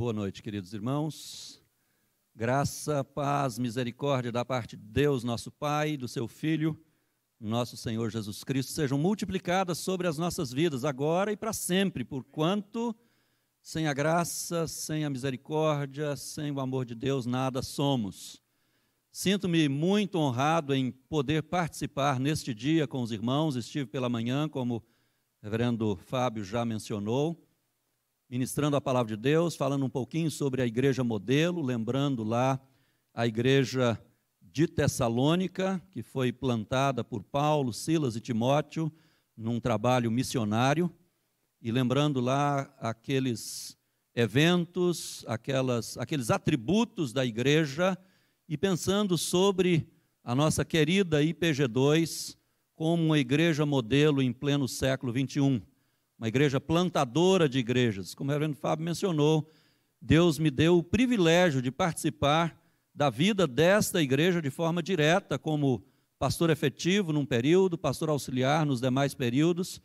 Boa noite, queridos irmãos. Graça, paz, misericórdia da parte de Deus, nosso Pai, do seu Filho, nosso Senhor Jesus Cristo, sejam multiplicadas sobre as nossas vidas, agora e para sempre, porquanto, sem a graça, sem a misericórdia, sem o amor de Deus, nada somos. Sinto-me muito honrado em poder participar neste dia com os irmãos. Estive pela manhã, como o reverendo Fábio já mencionou ministrando a palavra de Deus, falando um pouquinho sobre a igreja modelo, lembrando lá a igreja de Tessalônica, que foi plantada por Paulo, Silas e Timóteo num trabalho missionário, e lembrando lá aqueles eventos, aquelas, aqueles atributos da igreja, e pensando sobre a nossa querida IPG2 como uma igreja modelo em pleno século 21 uma igreja plantadora de igrejas. Como o reverendo Fábio mencionou, Deus me deu o privilégio de participar da vida desta igreja de forma direta, como pastor efetivo num período, pastor auxiliar nos demais períodos,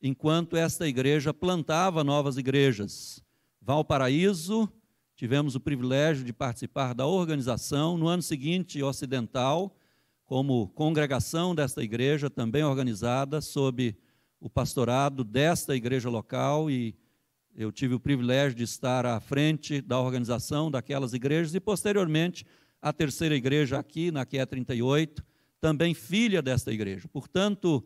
enquanto esta igreja plantava novas igrejas. Valparaíso, tivemos o privilégio de participar da organização, no ano seguinte, Ocidental, como congregação desta igreja, também organizada sob o pastorado desta igreja local e eu tive o privilégio de estar à frente da organização daquelas igrejas e, posteriormente, a terceira igreja aqui, na QE 38, é também filha desta igreja. Portanto,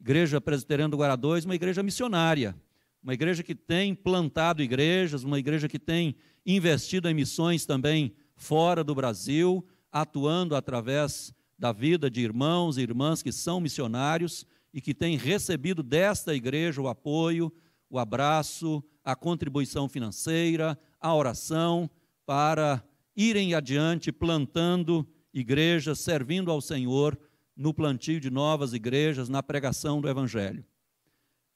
Igreja Presbiteriana do Guará II, uma igreja missionária, uma igreja que tem plantado igrejas, uma igreja que tem investido em missões também fora do Brasil, atuando através da vida de irmãos e irmãs que são missionários e que tem recebido desta igreja o apoio, o abraço, a contribuição financeira, a oração, para irem adiante plantando igrejas, servindo ao Senhor no plantio de novas igrejas, na pregação do Evangelho.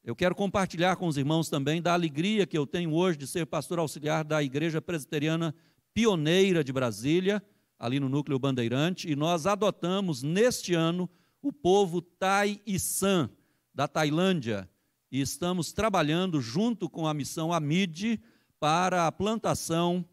Eu quero compartilhar com os irmãos também da alegria que eu tenho hoje de ser pastor auxiliar da Igreja Presbiteriana Pioneira de Brasília, ali no Núcleo Bandeirante, e nós adotamos neste ano o povo Tai e San, da Tailândia, e estamos trabalhando junto com a missão AMID para a plantação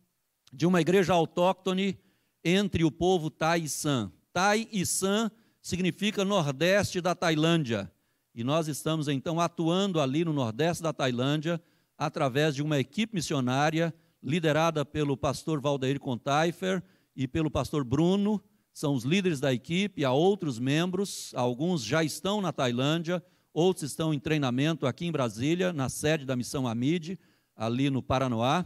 de uma igreja autóctone entre o povo Tai e San. Tai e San significa nordeste da Tailândia. E nós estamos então atuando ali no nordeste da Tailândia através de uma equipe missionária liderada pelo pastor Valdeir Contaifer e pelo pastor Bruno, são os líderes da equipe, há outros membros, alguns já estão na Tailândia, outros estão em treinamento aqui em Brasília, na sede da missão Amid, ali no Paranoá,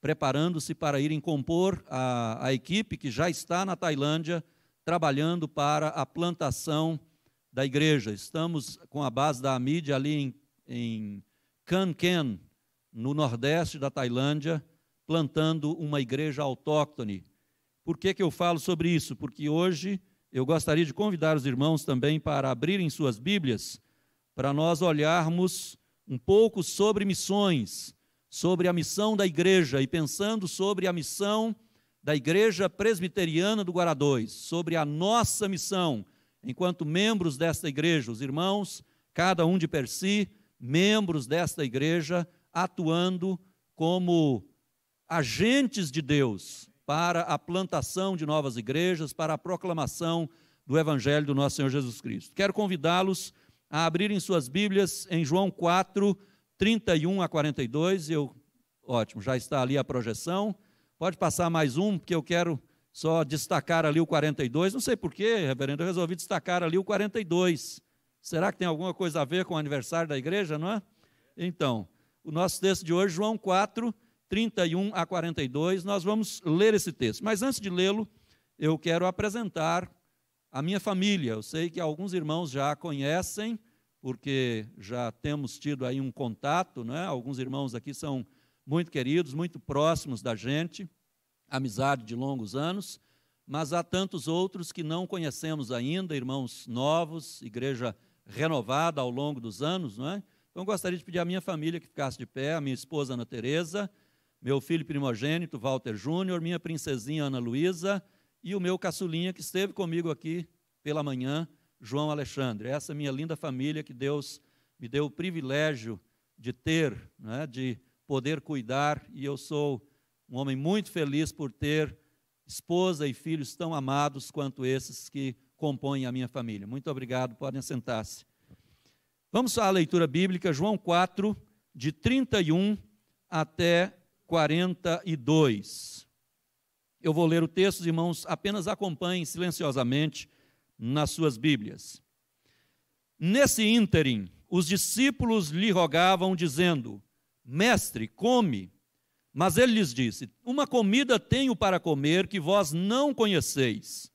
preparando-se para irem compor a, a equipe que já está na Tailândia, trabalhando para a plantação da igreja. Estamos com a base da Amid ali em, em Kanken, no nordeste da Tailândia, plantando uma igreja autóctone por que, que eu falo sobre isso? Porque hoje eu gostaria de convidar os irmãos também para abrirem suas Bíblias, para nós olharmos um pouco sobre missões, sobre a missão da igreja e pensando sobre a missão da Igreja Presbiteriana do Guará 2, sobre a nossa missão enquanto membros desta igreja, os irmãos, cada um de per si, membros desta igreja, atuando como agentes de Deus para a plantação de novas igrejas, para a proclamação do Evangelho do nosso Senhor Jesus Cristo. Quero convidá-los a abrirem suas Bíblias em João 4, 31 a 42. Eu, ótimo, já está ali a projeção. Pode passar mais um, porque eu quero só destacar ali o 42. Não sei porquê, reverendo, eu resolvi destacar ali o 42. Será que tem alguma coisa a ver com o aniversário da igreja, não é? Então, o nosso texto de hoje, João 4, 31 a 42, nós vamos ler esse texto. Mas antes de lê-lo, eu quero apresentar a minha família. Eu sei que alguns irmãos já conhecem, porque já temos tido aí um contato, né? Alguns irmãos aqui são muito queridos, muito próximos da gente, amizade de longos anos, mas há tantos outros que não conhecemos ainda, irmãos novos, igreja renovada ao longo dos anos, não é? Então gostaria de pedir à minha família que ficasse de pé, a minha esposa Ana Teresa, meu filho primogênito, Walter Júnior, minha princesinha Ana Luísa e o meu caçulinha que esteve comigo aqui pela manhã, João Alexandre. Essa minha linda família que Deus me deu o privilégio de ter, né, de poder cuidar, e eu sou um homem muito feliz por ter esposa e filhos tão amados quanto esses que compõem a minha família. Muito obrigado, podem sentar-se. Vamos à leitura bíblica, João 4, de 31 até 42. Eu vou ler o texto, irmãos, apenas acompanhem silenciosamente nas suas Bíblias. Nesse ínterim, os discípulos lhe rogavam, dizendo: Mestre, come. Mas ele lhes disse: Uma comida tenho para comer que vós não conheceis.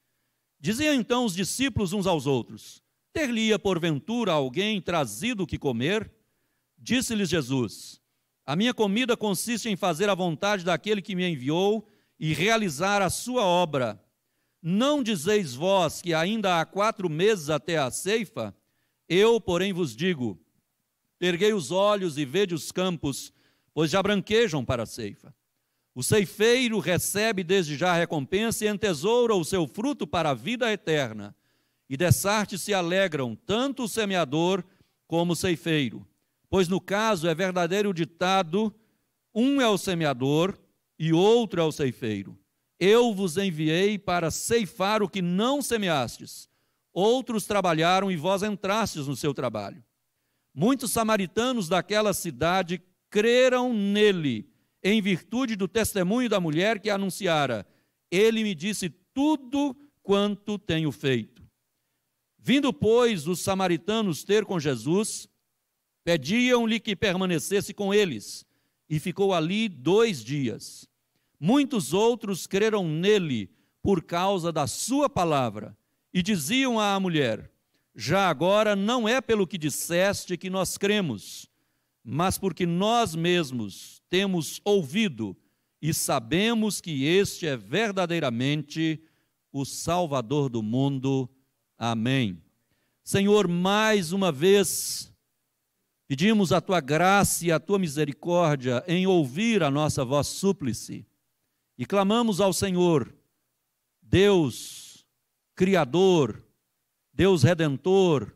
Diziam então os discípulos uns aos outros: Ter-lhe-ia porventura alguém trazido o que comer? Disse-lhes Jesus: a minha comida consiste em fazer a vontade daquele que me enviou e realizar a sua obra. Não dizeis vós que ainda há quatro meses até a ceifa? Eu, porém, vos digo: erguei os olhos e vede os campos, pois já branquejam para a ceifa. O ceifeiro recebe desde já a recompensa e entesoura o seu fruto para a vida eterna. E dessa arte se alegram tanto o semeador como o ceifeiro. Pois no caso é verdadeiro o ditado: um é o semeador e outro é o ceifeiro. Eu vos enviei para ceifar o que não semeastes. Outros trabalharam e vós entrastes no seu trabalho. Muitos samaritanos daquela cidade creram nele, em virtude do testemunho da mulher que anunciara: Ele me disse tudo quanto tenho feito. Vindo, pois, os samaritanos ter com Jesus, Pediam-lhe que permanecesse com eles, e ficou ali dois dias. Muitos outros creram nele por causa da sua palavra, e diziam à mulher: Já agora não é pelo que disseste que nós cremos, mas porque nós mesmos temos ouvido e sabemos que este é verdadeiramente o Salvador do mundo. Amém. Senhor, mais uma vez Pedimos a tua graça e a tua misericórdia em ouvir a nossa voz súplice. E clamamos ao Senhor, Deus Criador, Deus Redentor,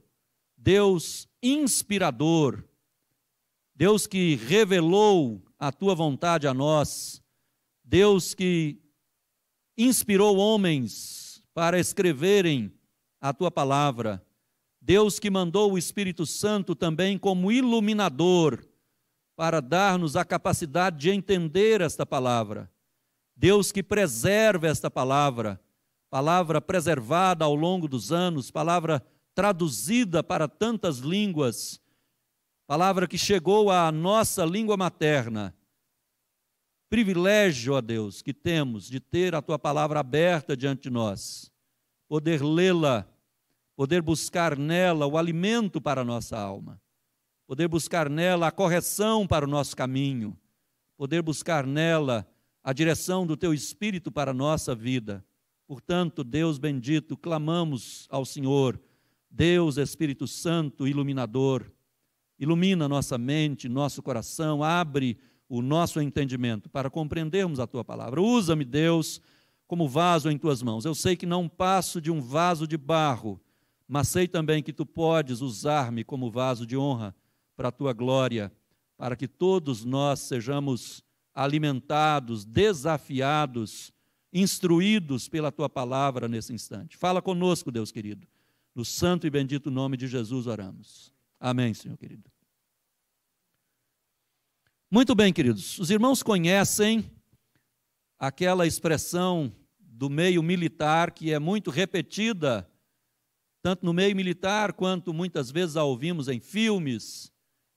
Deus Inspirador, Deus que revelou a tua vontade a nós, Deus que inspirou homens para escreverem a tua palavra. Deus que mandou o Espírito Santo também como iluminador para dar-nos a capacidade de entender esta palavra. Deus que preserva esta palavra, palavra preservada ao longo dos anos, palavra traduzida para tantas línguas, palavra que chegou à nossa língua materna. Privilégio, ó Deus, que temos de ter a tua palavra aberta diante de nós, poder lê-la poder buscar nela o alimento para a nossa alma, poder buscar nela a correção para o nosso caminho, poder buscar nela a direção do teu espírito para a nossa vida. Portanto, Deus bendito, clamamos ao Senhor, Deus Espírito Santo, iluminador, ilumina nossa mente, nosso coração, abre o nosso entendimento para compreendermos a tua palavra. Usa-me, Deus, como vaso em tuas mãos. Eu sei que não passo de um vaso de barro, mas sei também que tu podes usar-me como vaso de honra para a tua glória, para que todos nós sejamos alimentados, desafiados, instruídos pela tua palavra nesse instante. Fala conosco, Deus querido. No santo e bendito nome de Jesus oramos. Amém, Senhor querido. Muito bem, queridos. Os irmãos conhecem aquela expressão do meio militar que é muito repetida tanto no meio militar quanto muitas vezes a ouvimos em filmes: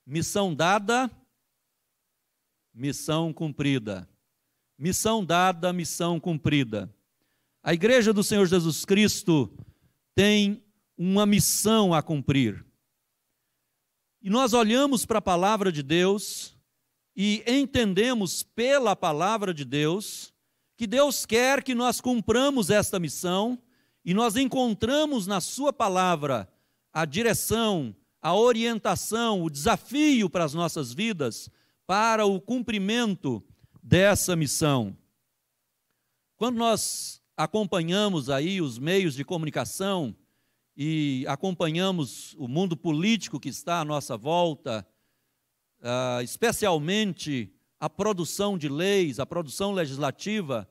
missão dada, missão cumprida. Missão dada, missão cumprida. A igreja do Senhor Jesus Cristo tem uma missão a cumprir. E nós olhamos para a palavra de Deus e entendemos pela palavra de Deus que Deus quer que nós cumpramos esta missão e nós encontramos na Sua palavra a direção, a orientação, o desafio para as nossas vidas, para o cumprimento dessa missão. Quando nós acompanhamos aí os meios de comunicação e acompanhamos o mundo político que está à nossa volta, uh, especialmente a produção de leis, a produção legislativa,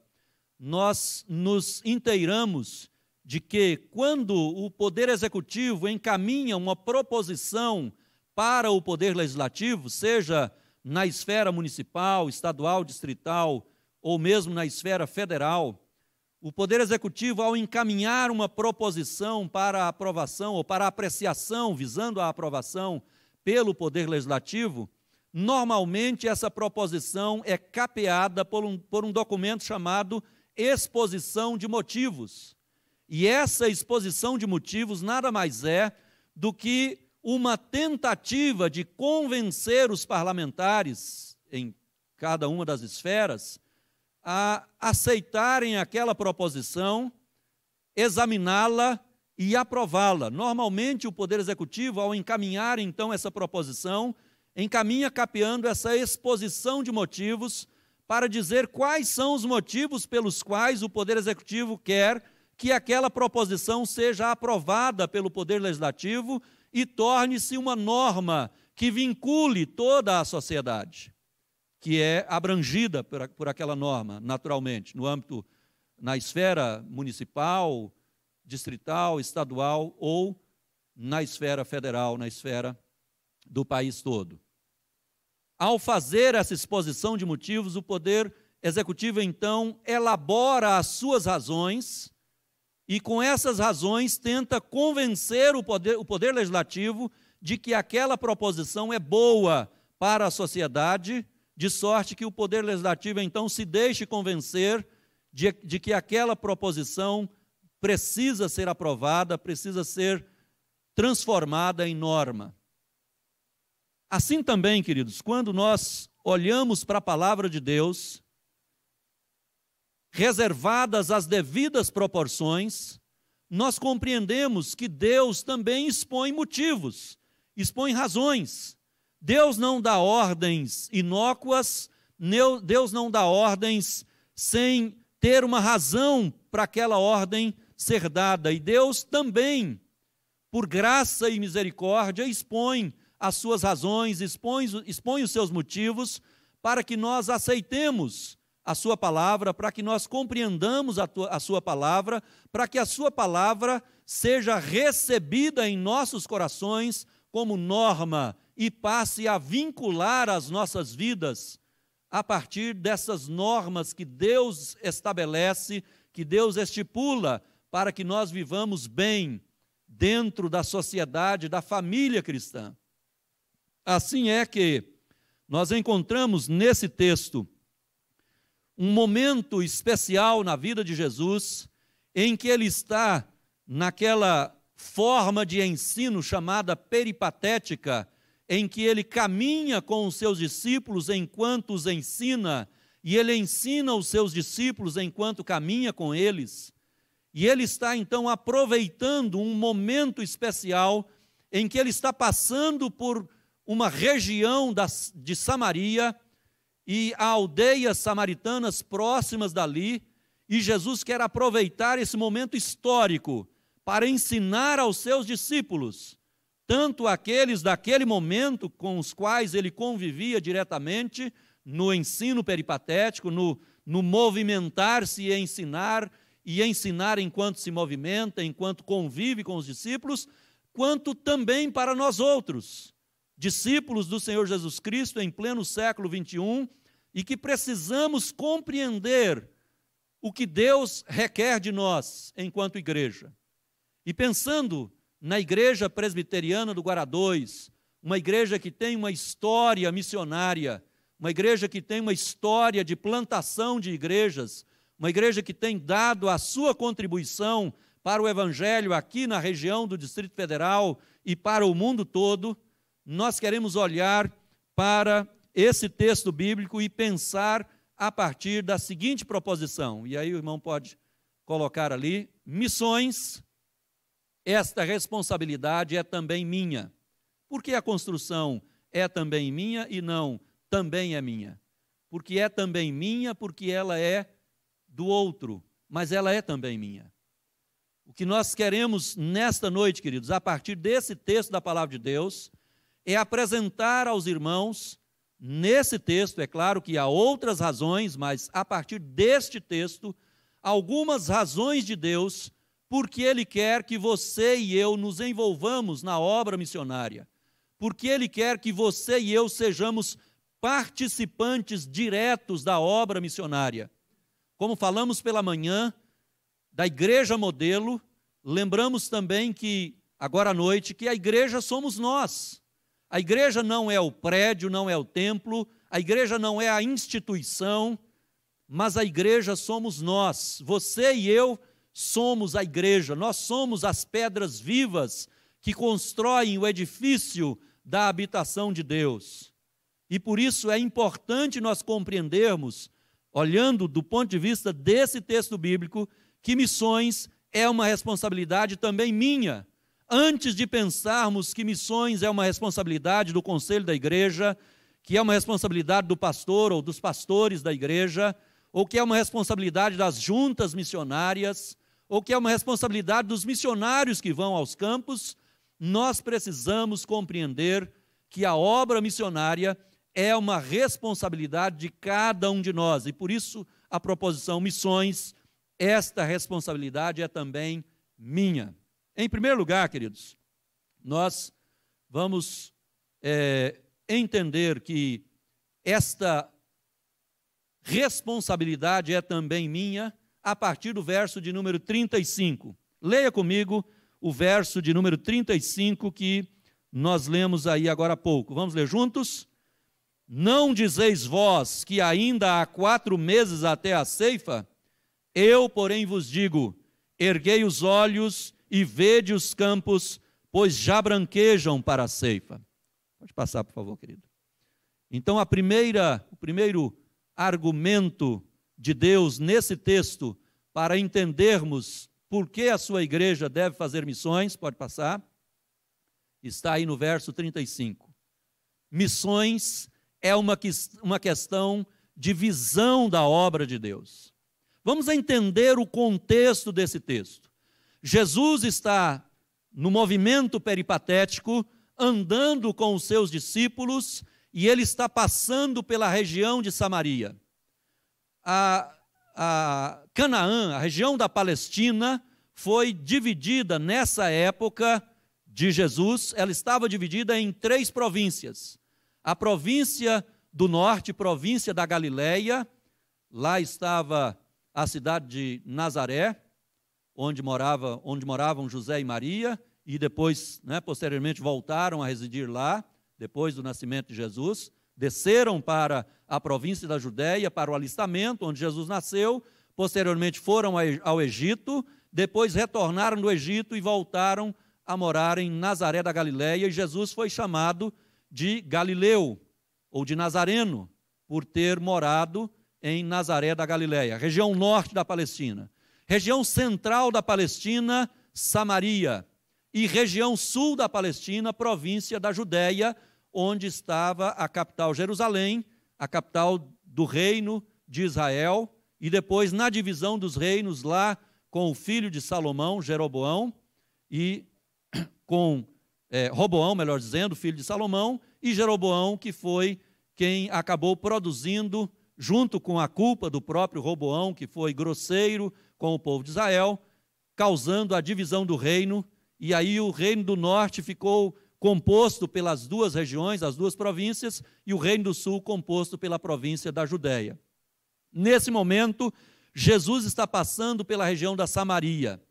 nós nos inteiramos de que, quando o Poder Executivo encaminha uma proposição para o Poder Legislativo, seja na esfera municipal, estadual, distrital ou mesmo na esfera federal, o Poder Executivo, ao encaminhar uma proposição para aprovação ou para apreciação, visando a aprovação pelo Poder Legislativo, normalmente essa proposição é capeada por um, por um documento chamado exposição de motivos e essa exposição de motivos nada mais é do que uma tentativa de convencer os parlamentares, em cada uma das esferas, a aceitarem aquela proposição, examiná-la e aprová-la. Normalmente, o Poder Executivo, ao encaminhar então essa proposição, encaminha capeando essa exposição de motivos para dizer quais são os motivos pelos quais o Poder Executivo quer que aquela proposição seja aprovada pelo Poder Legislativo e torne-se uma norma que vincule toda a sociedade, que é abrangida por, por aquela norma, naturalmente, no âmbito, na esfera municipal, distrital, estadual ou na esfera federal, na esfera do país todo. Ao fazer essa exposição de motivos, o Poder Executivo então elabora as suas razões e com essas razões tenta convencer o poder, o poder legislativo de que aquela proposição é boa para a sociedade, de sorte que o poder legislativo então se deixe convencer de, de que aquela proposição precisa ser aprovada, precisa ser transformada em norma. Assim também, queridos, quando nós olhamos para a palavra de Deus, reservadas as devidas proporções, nós compreendemos que Deus também expõe motivos, expõe razões. Deus não dá ordens inócuas, Deus não dá ordens sem ter uma razão para aquela ordem ser dada. E Deus também, por graça e misericórdia, expõe as suas razões, expõe, expõe os seus motivos para que nós aceitemos a Sua palavra, para que nós compreendamos a, tua, a Sua palavra, para que a Sua palavra seja recebida em nossos corações como norma e passe a vincular as nossas vidas a partir dessas normas que Deus estabelece, que Deus estipula para que nós vivamos bem dentro da sociedade, da família cristã. Assim é que nós encontramos nesse texto um momento especial na vida de Jesus, em que ele está naquela forma de ensino chamada peripatética, em que ele caminha com os seus discípulos enquanto os ensina, e ele ensina os seus discípulos enquanto caminha com eles. E ele está então aproveitando um momento especial em que ele está passando por uma região da, de Samaria e a aldeias samaritanas próximas dali, e Jesus quer aproveitar esse momento histórico para ensinar aos seus discípulos, tanto aqueles daquele momento com os quais ele convivia diretamente, no ensino peripatético, no, no movimentar-se e ensinar, e ensinar enquanto se movimenta, enquanto convive com os discípulos, quanto também para nós outros, discípulos do Senhor Jesus Cristo em pleno século 21 e que precisamos compreender o que Deus requer de nós enquanto igreja. E pensando na igreja presbiteriana do Guará2, uma igreja que tem uma história missionária, uma igreja que tem uma história de plantação de igrejas, uma igreja que tem dado a sua contribuição para o evangelho aqui na região do Distrito Federal e para o mundo todo, nós queremos olhar para esse texto bíblico e pensar a partir da seguinte proposição. E aí o irmão pode colocar ali: missões, esta responsabilidade é também minha. Porque a construção é também minha e não também é minha? Porque é também minha, porque ela é do outro, mas ela é também minha. O que nós queremos nesta noite, queridos, a partir desse texto da palavra de Deus, é apresentar aos irmãos, nesse texto, é claro que há outras razões, mas a partir deste texto, algumas razões de Deus porque Ele quer que você e eu nos envolvamos na obra missionária, porque Ele quer que você e eu sejamos participantes diretos da obra missionária. Como falamos pela manhã, da igreja modelo, lembramos também que, agora à noite, que a igreja somos nós. A igreja não é o prédio, não é o templo, a igreja não é a instituição, mas a igreja somos nós. Você e eu somos a igreja, nós somos as pedras vivas que constroem o edifício da habitação de Deus. E por isso é importante nós compreendermos, olhando do ponto de vista desse texto bíblico, que missões é uma responsabilidade também minha Antes de pensarmos que missões é uma responsabilidade do conselho da igreja, que é uma responsabilidade do pastor ou dos pastores da igreja, ou que é uma responsabilidade das juntas missionárias, ou que é uma responsabilidade dos missionários que vão aos campos, nós precisamos compreender que a obra missionária é uma responsabilidade de cada um de nós, e por isso a proposição missões, esta responsabilidade é também minha. Em primeiro lugar, queridos, nós vamos é, entender que esta responsabilidade é também minha, a partir do verso de número 35. Leia comigo o verso de número 35 que nós lemos aí agora há pouco. Vamos ler juntos? Não dizeis vós que ainda há quatro meses até a ceifa? Eu, porém, vos digo: erguei os olhos e vede os campos, pois já branquejam para a ceifa. Pode passar, por favor, querido. Então, a primeira, o primeiro argumento de Deus nesse texto para entendermos por que a sua igreja deve fazer missões, pode passar, está aí no verso 35. Missões é uma, uma questão de visão da obra de Deus. Vamos entender o contexto desse texto. Jesus está no movimento peripatético, andando com os seus discípulos, e ele está passando pela região de Samaria. A, a Canaã, a região da Palestina, foi dividida nessa época de Jesus, ela estava dividida em três províncias. A província do norte, província da Galileia, lá estava a cidade de Nazaré, onde, morava, onde moravam José e Maria, e depois, né, posteriormente, voltaram a residir lá, depois do nascimento de Jesus. Desceram para a província da Judéia, para o alistamento, onde Jesus nasceu. Posteriormente, foram ao Egito. Depois, retornaram do Egito e voltaram a morar em Nazaré da Galiléia. E Jesus foi chamado de Galileu, ou de Nazareno, por ter morado em Nazaré da Galiléia, região norte da Palestina região central da Palestina, Samaria, e região sul da Palestina, província da Judéia, onde estava a capital Jerusalém, a capital do reino de Israel, e depois na divisão dos reinos lá com o filho de Salomão, Jeroboão, e com é, Roboão, melhor dizendo, filho de Salomão, e Jeroboão, que foi quem acabou produzindo, junto com a culpa do próprio Roboão, que foi grosseiro, com o povo de Israel, causando a divisão do reino, e aí o reino do norte ficou composto pelas duas regiões, as duas províncias, e o reino do sul composto pela província da Judéia. Nesse momento, Jesus está passando pela região da Samaria.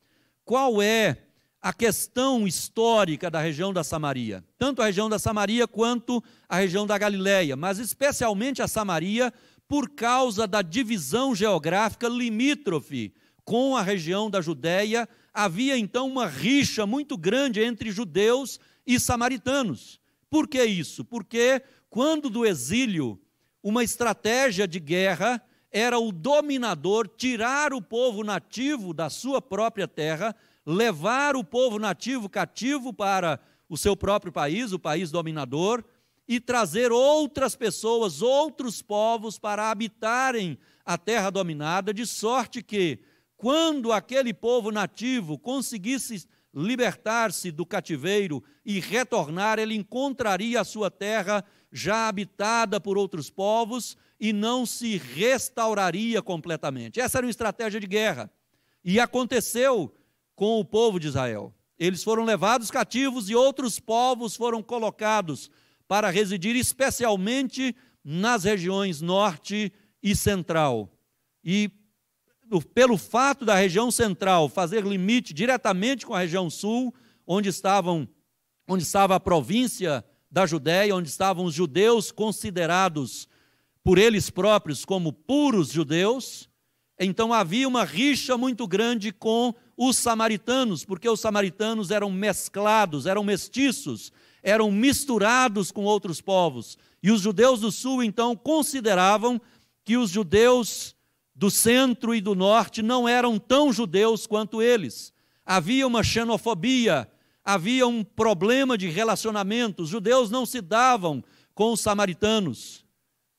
Qual é a questão histórica da região da Samaria? Tanto a região da Samaria quanto a região da Galileia, mas especialmente a Samaria, por causa da divisão geográfica limítrofe com a região da Judéia, havia então uma rixa muito grande entre judeus e samaritanos. Por que isso? Porque quando do exílio, uma estratégia de guerra era o dominador tirar o povo nativo da sua própria terra, levar o povo nativo cativo para o seu próprio país, o país dominador, e trazer outras pessoas, outros povos para habitarem a terra dominada, de sorte que quando aquele povo nativo conseguisse libertar-se do cativeiro e retornar, ele encontraria a sua terra já habitada por outros povos e não se restauraria completamente. Essa era uma estratégia de guerra. E aconteceu com o povo de Israel. Eles foram levados cativos e outros povos foram colocados para residir, especialmente nas regiões norte e central. E pelo fato da região central fazer limite diretamente com a região sul, onde, estavam, onde estava a província da Judéia, onde estavam os judeus considerados por eles próprios como puros judeus, então havia uma rixa muito grande com os samaritanos, porque os samaritanos eram mesclados, eram mestiços, eram misturados com outros povos. E os judeus do sul, então, consideravam que os judeus do centro e do norte não eram tão judeus quanto eles. Havia uma xenofobia, havia um problema de relacionamento. Os judeus não se davam com os samaritanos.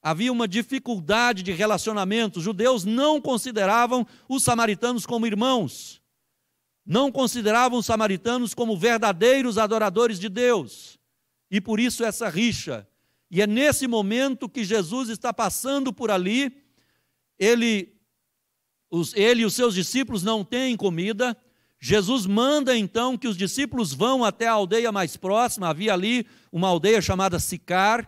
Havia uma dificuldade de relacionamento. Os judeus não consideravam os samaritanos como irmãos. Não consideravam os samaritanos como verdadeiros adoradores de Deus. E por isso essa rixa. E é nesse momento que Jesus está passando por ali ele, os, ele e os seus discípulos não têm comida. Jesus manda então que os discípulos vão até a aldeia mais próxima. Havia ali uma aldeia chamada Sicar,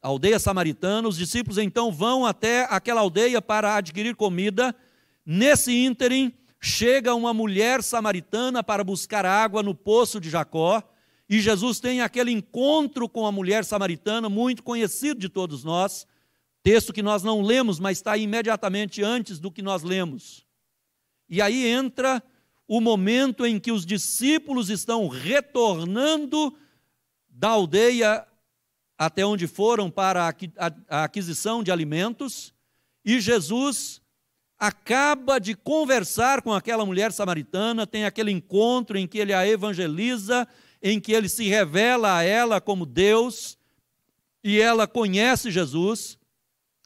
aldeia samaritana. Os discípulos então vão até aquela aldeia para adquirir comida. Nesse ínterim, chega uma mulher samaritana para buscar água no poço de Jacó. E Jesus tem aquele encontro com a mulher samaritana, muito conhecido de todos nós. Texto que nós não lemos, mas está imediatamente antes do que nós lemos. E aí entra o momento em que os discípulos estão retornando da aldeia até onde foram para a aquisição de alimentos, e Jesus acaba de conversar com aquela mulher samaritana, tem aquele encontro em que ele a evangeliza, em que ele se revela a ela como Deus, e ela conhece Jesus,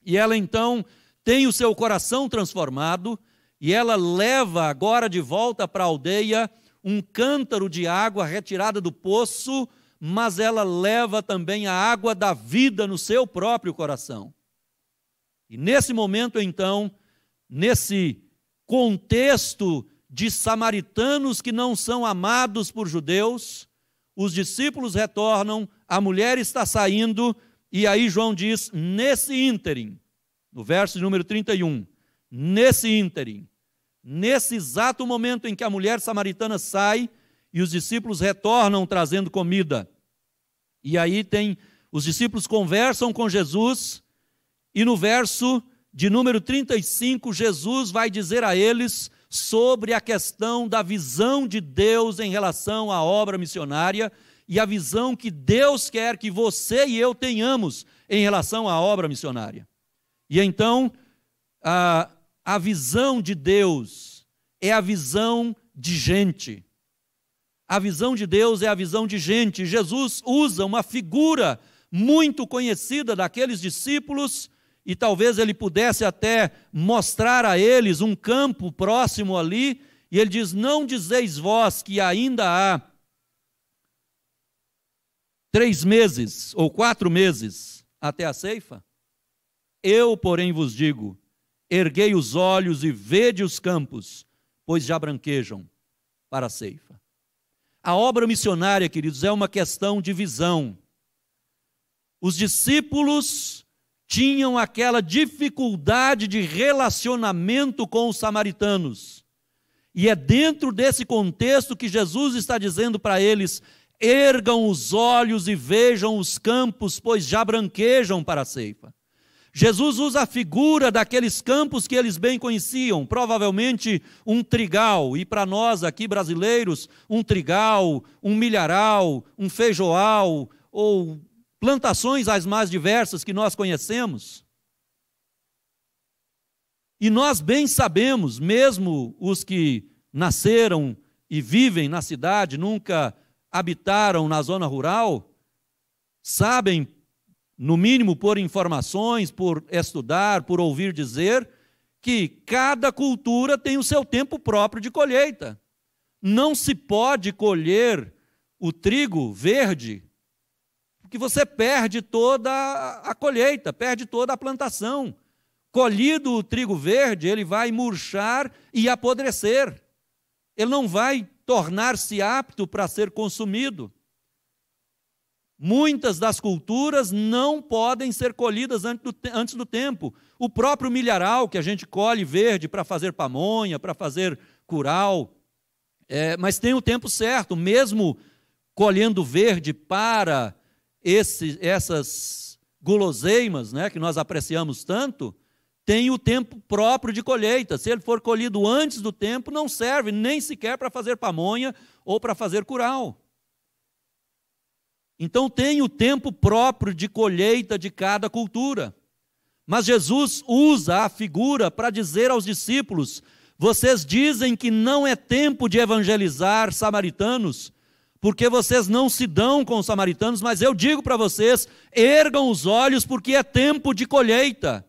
e ela então tem o seu coração transformado e ela leva agora de volta para a aldeia um cântaro de água retirada do poço, mas ela leva também a água da vida no seu próprio coração. E nesse momento, então, nesse contexto de samaritanos que não são amados por judeus, os discípulos retornam, a mulher está saindo e aí João diz: nesse ínterim, no verso número 31, nesse ínterim, nesse exato momento em que a mulher samaritana sai e os discípulos retornam trazendo comida. E aí tem os discípulos conversam com Jesus e no verso de número 35 Jesus vai dizer a eles sobre a questão da visão de Deus em relação à obra missionária e a visão que Deus quer que você e eu tenhamos em relação à obra missionária. E então, a, a visão de Deus é a visão de gente. A visão de Deus é a visão de gente. Jesus usa uma figura muito conhecida daqueles discípulos, e talvez ele pudesse até mostrar a eles um campo próximo ali, e ele diz: Não dizeis vós que ainda há três meses ou quatro meses até a ceifa? Eu, porém, vos digo: erguei os olhos e vede os campos, pois já branquejam para a ceifa. A obra missionária, queridos, é uma questão de visão. Os discípulos tinham aquela dificuldade de relacionamento com os samaritanos. E é dentro desse contexto que Jesus está dizendo para eles: Ergam os olhos e vejam os campos, pois já branquejam para a ceifa. Jesus usa a figura daqueles campos que eles bem conheciam, provavelmente um trigal, e para nós aqui brasileiros, um trigal, um milharal, um feijoal, ou plantações as mais diversas que nós conhecemos. E nós bem sabemos, mesmo os que nasceram e vivem na cidade, nunca habitaram na zona rural sabem, no mínimo por informações, por estudar, por ouvir dizer, que cada cultura tem o seu tempo próprio de colheita. Não se pode colher o trigo verde, porque você perde toda a colheita, perde toda a plantação. Colhido o trigo verde, ele vai murchar e apodrecer. Ele não vai tornar-se apto para ser consumido. Muitas das culturas não podem ser colhidas antes do, antes do tempo. O próprio milharal que a gente colhe verde para fazer pamonha, para fazer curau, é, mas tem o tempo certo, mesmo colhendo verde para esse, essas guloseimas né, que nós apreciamos tanto, tem o tempo próprio de colheita. Se ele for colhido antes do tempo, não serve nem sequer para fazer pamonha ou para fazer curau. Então tem o tempo próprio de colheita de cada cultura. Mas Jesus usa a figura para dizer aos discípulos: vocês dizem que não é tempo de evangelizar samaritanos, porque vocês não se dão com os samaritanos, mas eu digo para vocês: ergam os olhos, porque é tempo de colheita.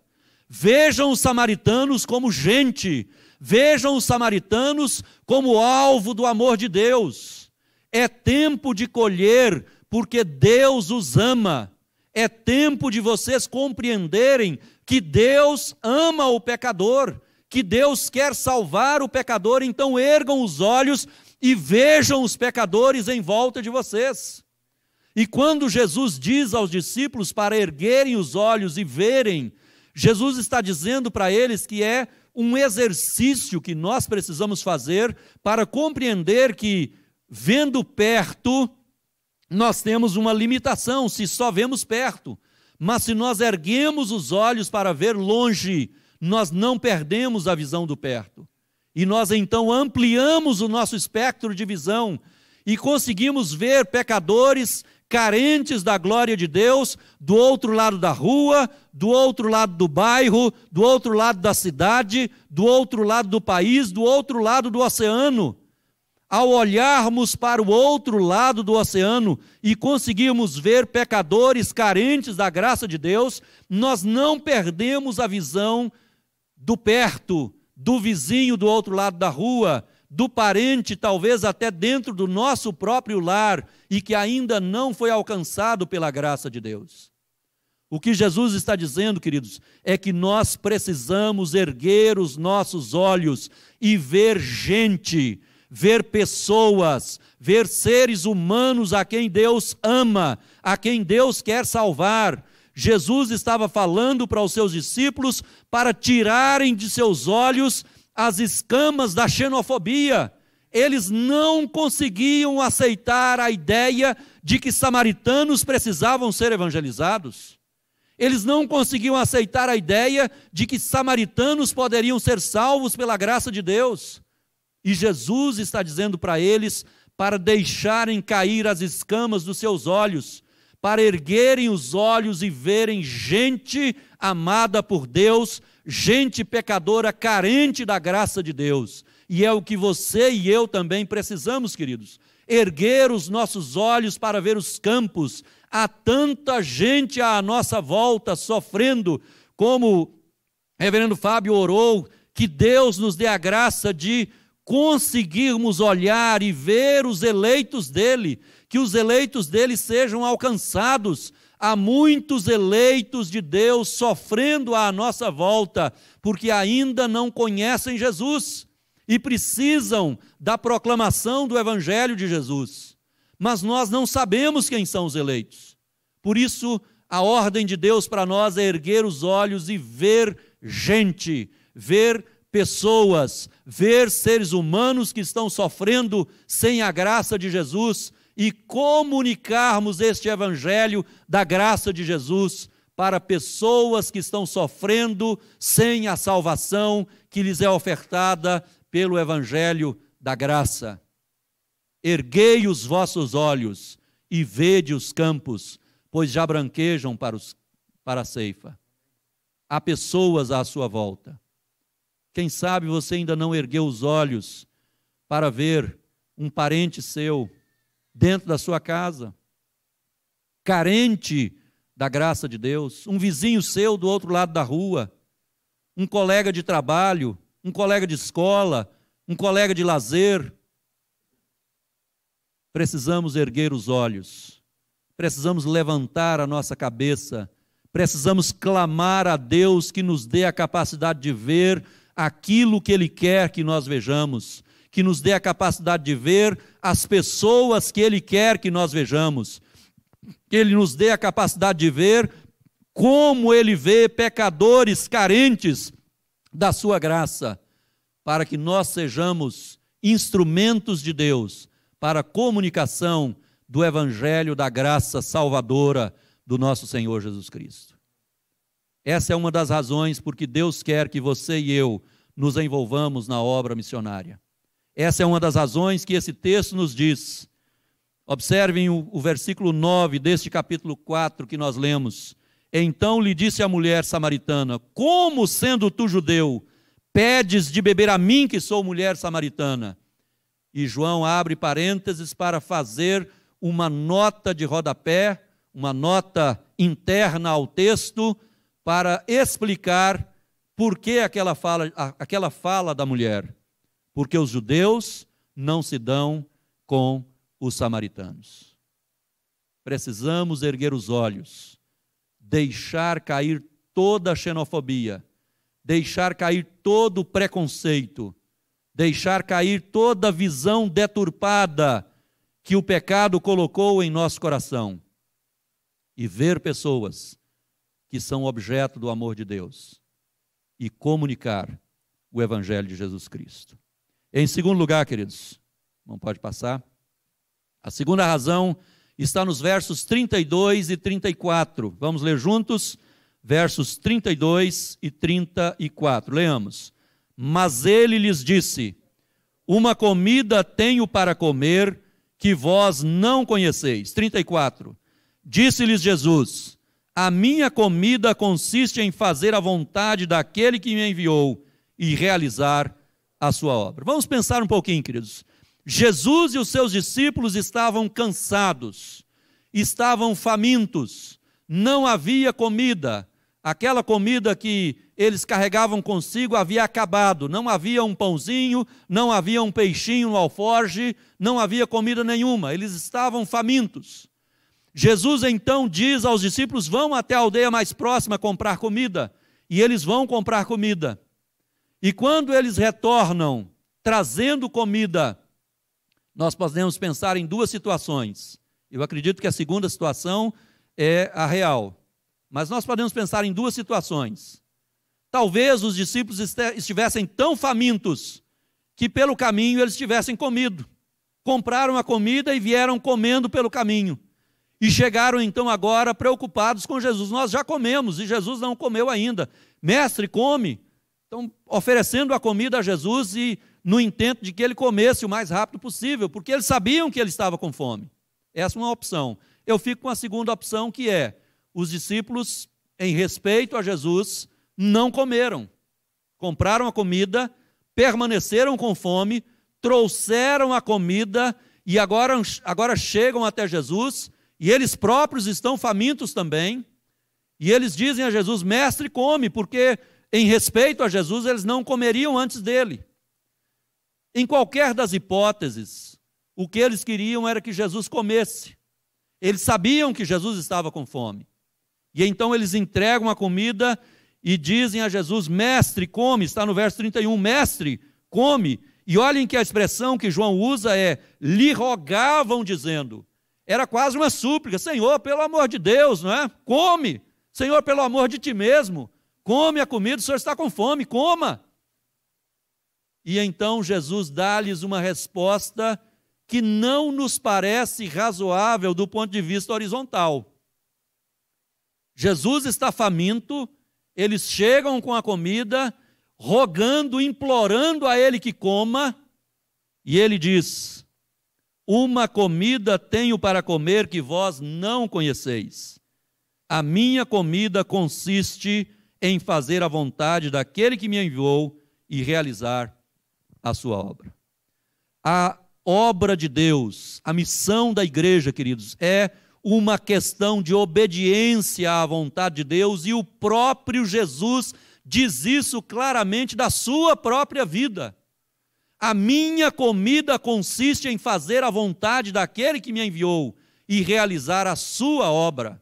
Vejam os samaritanos como gente, vejam os samaritanos como alvo do amor de Deus. É tempo de colher, porque Deus os ama. É tempo de vocês compreenderem que Deus ama o pecador, que Deus quer salvar o pecador, então ergam os olhos e vejam os pecadores em volta de vocês. E quando Jesus diz aos discípulos para erguerem os olhos e verem, Jesus está dizendo para eles que é um exercício que nós precisamos fazer para compreender que, vendo perto, nós temos uma limitação se só vemos perto. Mas se nós erguemos os olhos para ver longe, nós não perdemos a visão do perto. E nós então ampliamos o nosso espectro de visão e conseguimos ver pecadores carentes da glória de Deus do outro lado da rua, do outro lado do bairro, do outro lado da cidade, do outro lado do país, do outro lado do oceano. Ao olharmos para o outro lado do oceano e conseguirmos ver pecadores carentes da graça de Deus, nós não perdemos a visão do perto, do vizinho do outro lado da rua, do parente, talvez até dentro do nosso próprio lar, e que ainda não foi alcançado pela graça de Deus. O que Jesus está dizendo, queridos, é que nós precisamos erguer os nossos olhos e ver gente, ver pessoas, ver seres humanos a quem Deus ama, a quem Deus quer salvar. Jesus estava falando para os seus discípulos para tirarem de seus olhos as escamas da xenofobia. Eles não conseguiam aceitar a ideia de que samaritanos precisavam ser evangelizados. Eles não conseguiam aceitar a ideia de que samaritanos poderiam ser salvos pela graça de Deus. E Jesus está dizendo para eles para deixarem cair as escamas dos seus olhos, para erguerem os olhos e verem gente amada por Deus gente pecadora carente da graça de Deus. E é o que você e eu também precisamos, queridos. Erguer os nossos olhos para ver os campos. Há tanta gente à nossa volta sofrendo, como o reverendo Fábio orou, que Deus nos dê a graça de conseguirmos olhar e ver os eleitos dele, que os eleitos dele sejam alcançados, há muitos eleitos de Deus sofrendo à nossa volta, porque ainda não conhecem Jesus e precisam da proclamação do Evangelho de Jesus. Mas nós não sabemos quem são os eleitos. Por isso, a ordem de Deus para nós é erguer os olhos e ver gente, ver pessoas, ver seres humanos que estão sofrendo sem a graça de Jesus, e comunicarmos este evangelho da graça de Jesus para pessoas que estão sofrendo sem a salvação que lhes é ofertada pelo evangelho da graça. Erguei os vossos olhos e vede os campos, pois já branquejam para, os, para a ceifa. Há pessoas à sua volta. Quem sabe você ainda não ergueu os olhos para ver um parente seu dentro da sua casa, carente da graça de Deus, um vizinho seu do outro lado da rua, um colega de trabalho, um colega de escola, um colega de lazer. Precisamos erguer os olhos, precisamos levantar a nossa cabeça, precisamos clamar a Deus que nos dê a capacidade de ver aquilo que Ele quer que nós vejamos, que nos dê a capacidade de ver as pessoas que Ele quer que nós vejamos. Que Ele nos dê a capacidade de ver como Ele vê pecadores carentes da Sua graça, para que nós sejamos instrumentos de Deus para a comunicação do Evangelho da graça salvadora do nosso Senhor Jesus Cristo. Essa é uma das razões por que Deus quer que você e eu nos envolvamos na obra missionária. Essa é uma das razões que esse texto nos diz. Observem o, o versículo 9 deste capítulo 4 que nós lemos. Então lhe disse a mulher samaritana: Como sendo tu judeu, pedes de beber a mim, que sou mulher samaritana? E João abre parênteses para fazer uma nota de rodapé, uma nota interna ao texto, para explicar por que aquela fala, aquela fala da mulher porque os judeus não se dão com os samaritanos. Precisamos erguer os olhos, deixar cair toda a xenofobia, deixar cair todo o preconceito, deixar cair toda a visão deturpada que o pecado colocou em nosso coração e ver pessoas que são objeto do amor de Deus e comunicar o Evangelho de Jesus Cristo. Em segundo lugar, queridos, não pode passar. A segunda razão está nos versos 32 e 34. Vamos ler juntos? Versos 32 e 34. Leamos. Mas ele lhes disse: Uma comida tenho para comer que vós não conheceis. 34. Disse-lhes Jesus: A minha comida consiste em fazer a vontade daquele que me enviou e realizar a sua obra. Vamos pensar um pouquinho, queridos. Jesus e os seus discípulos estavam cansados, estavam famintos, não havia comida. Aquela comida que eles carregavam consigo havia acabado, não havia um pãozinho, não havia um peixinho no alforge, não havia comida nenhuma, eles estavam famintos. Jesus então diz aos discípulos: vão até a aldeia mais próxima comprar comida. E eles vão comprar comida. E quando eles retornam trazendo comida, nós podemos pensar em duas situações. Eu acredito que a segunda situação é a real. Mas nós podemos pensar em duas situações. Talvez os discípulos estivessem tão famintos que pelo caminho eles tivessem comido. Compraram a comida e vieram comendo pelo caminho. E chegaram então agora preocupados com Jesus. Nós já comemos e Jesus não comeu ainda. Mestre, come. Estão oferecendo a comida a Jesus e no intento de que ele comesse o mais rápido possível, porque eles sabiam que ele estava com fome. Essa é uma opção. Eu fico com a segunda opção, que é: os discípulos, em respeito a Jesus, não comeram. Compraram a comida, permaneceram com fome, trouxeram a comida e agora, agora chegam até Jesus e eles próprios estão famintos também. E eles dizem a Jesus: Mestre, come, porque em respeito a Jesus, eles não comeriam antes dele. Em qualquer das hipóteses, o que eles queriam era que Jesus comesse. Eles sabiam que Jesus estava com fome. E então eles entregam a comida e dizem a Jesus: Mestre, come. Está no verso 31, Mestre, come. E olhem que a expressão que João usa é: lhe rogavam, dizendo. Era quase uma súplica: Senhor, pelo amor de Deus, não é? Come. Senhor, pelo amor de ti mesmo. Come a é comida, o senhor está com fome, coma. E então Jesus dá-lhes uma resposta que não nos parece razoável do ponto de vista horizontal. Jesus está faminto, eles chegam com a comida, rogando, implorando a ele que coma, e ele diz: Uma comida tenho para comer que vós não conheceis. A minha comida consiste em fazer a vontade daquele que me enviou e realizar a sua obra. A obra de Deus, a missão da igreja, queridos, é uma questão de obediência à vontade de Deus e o próprio Jesus diz isso claramente da sua própria vida. A minha comida consiste em fazer a vontade daquele que me enviou e realizar a sua obra.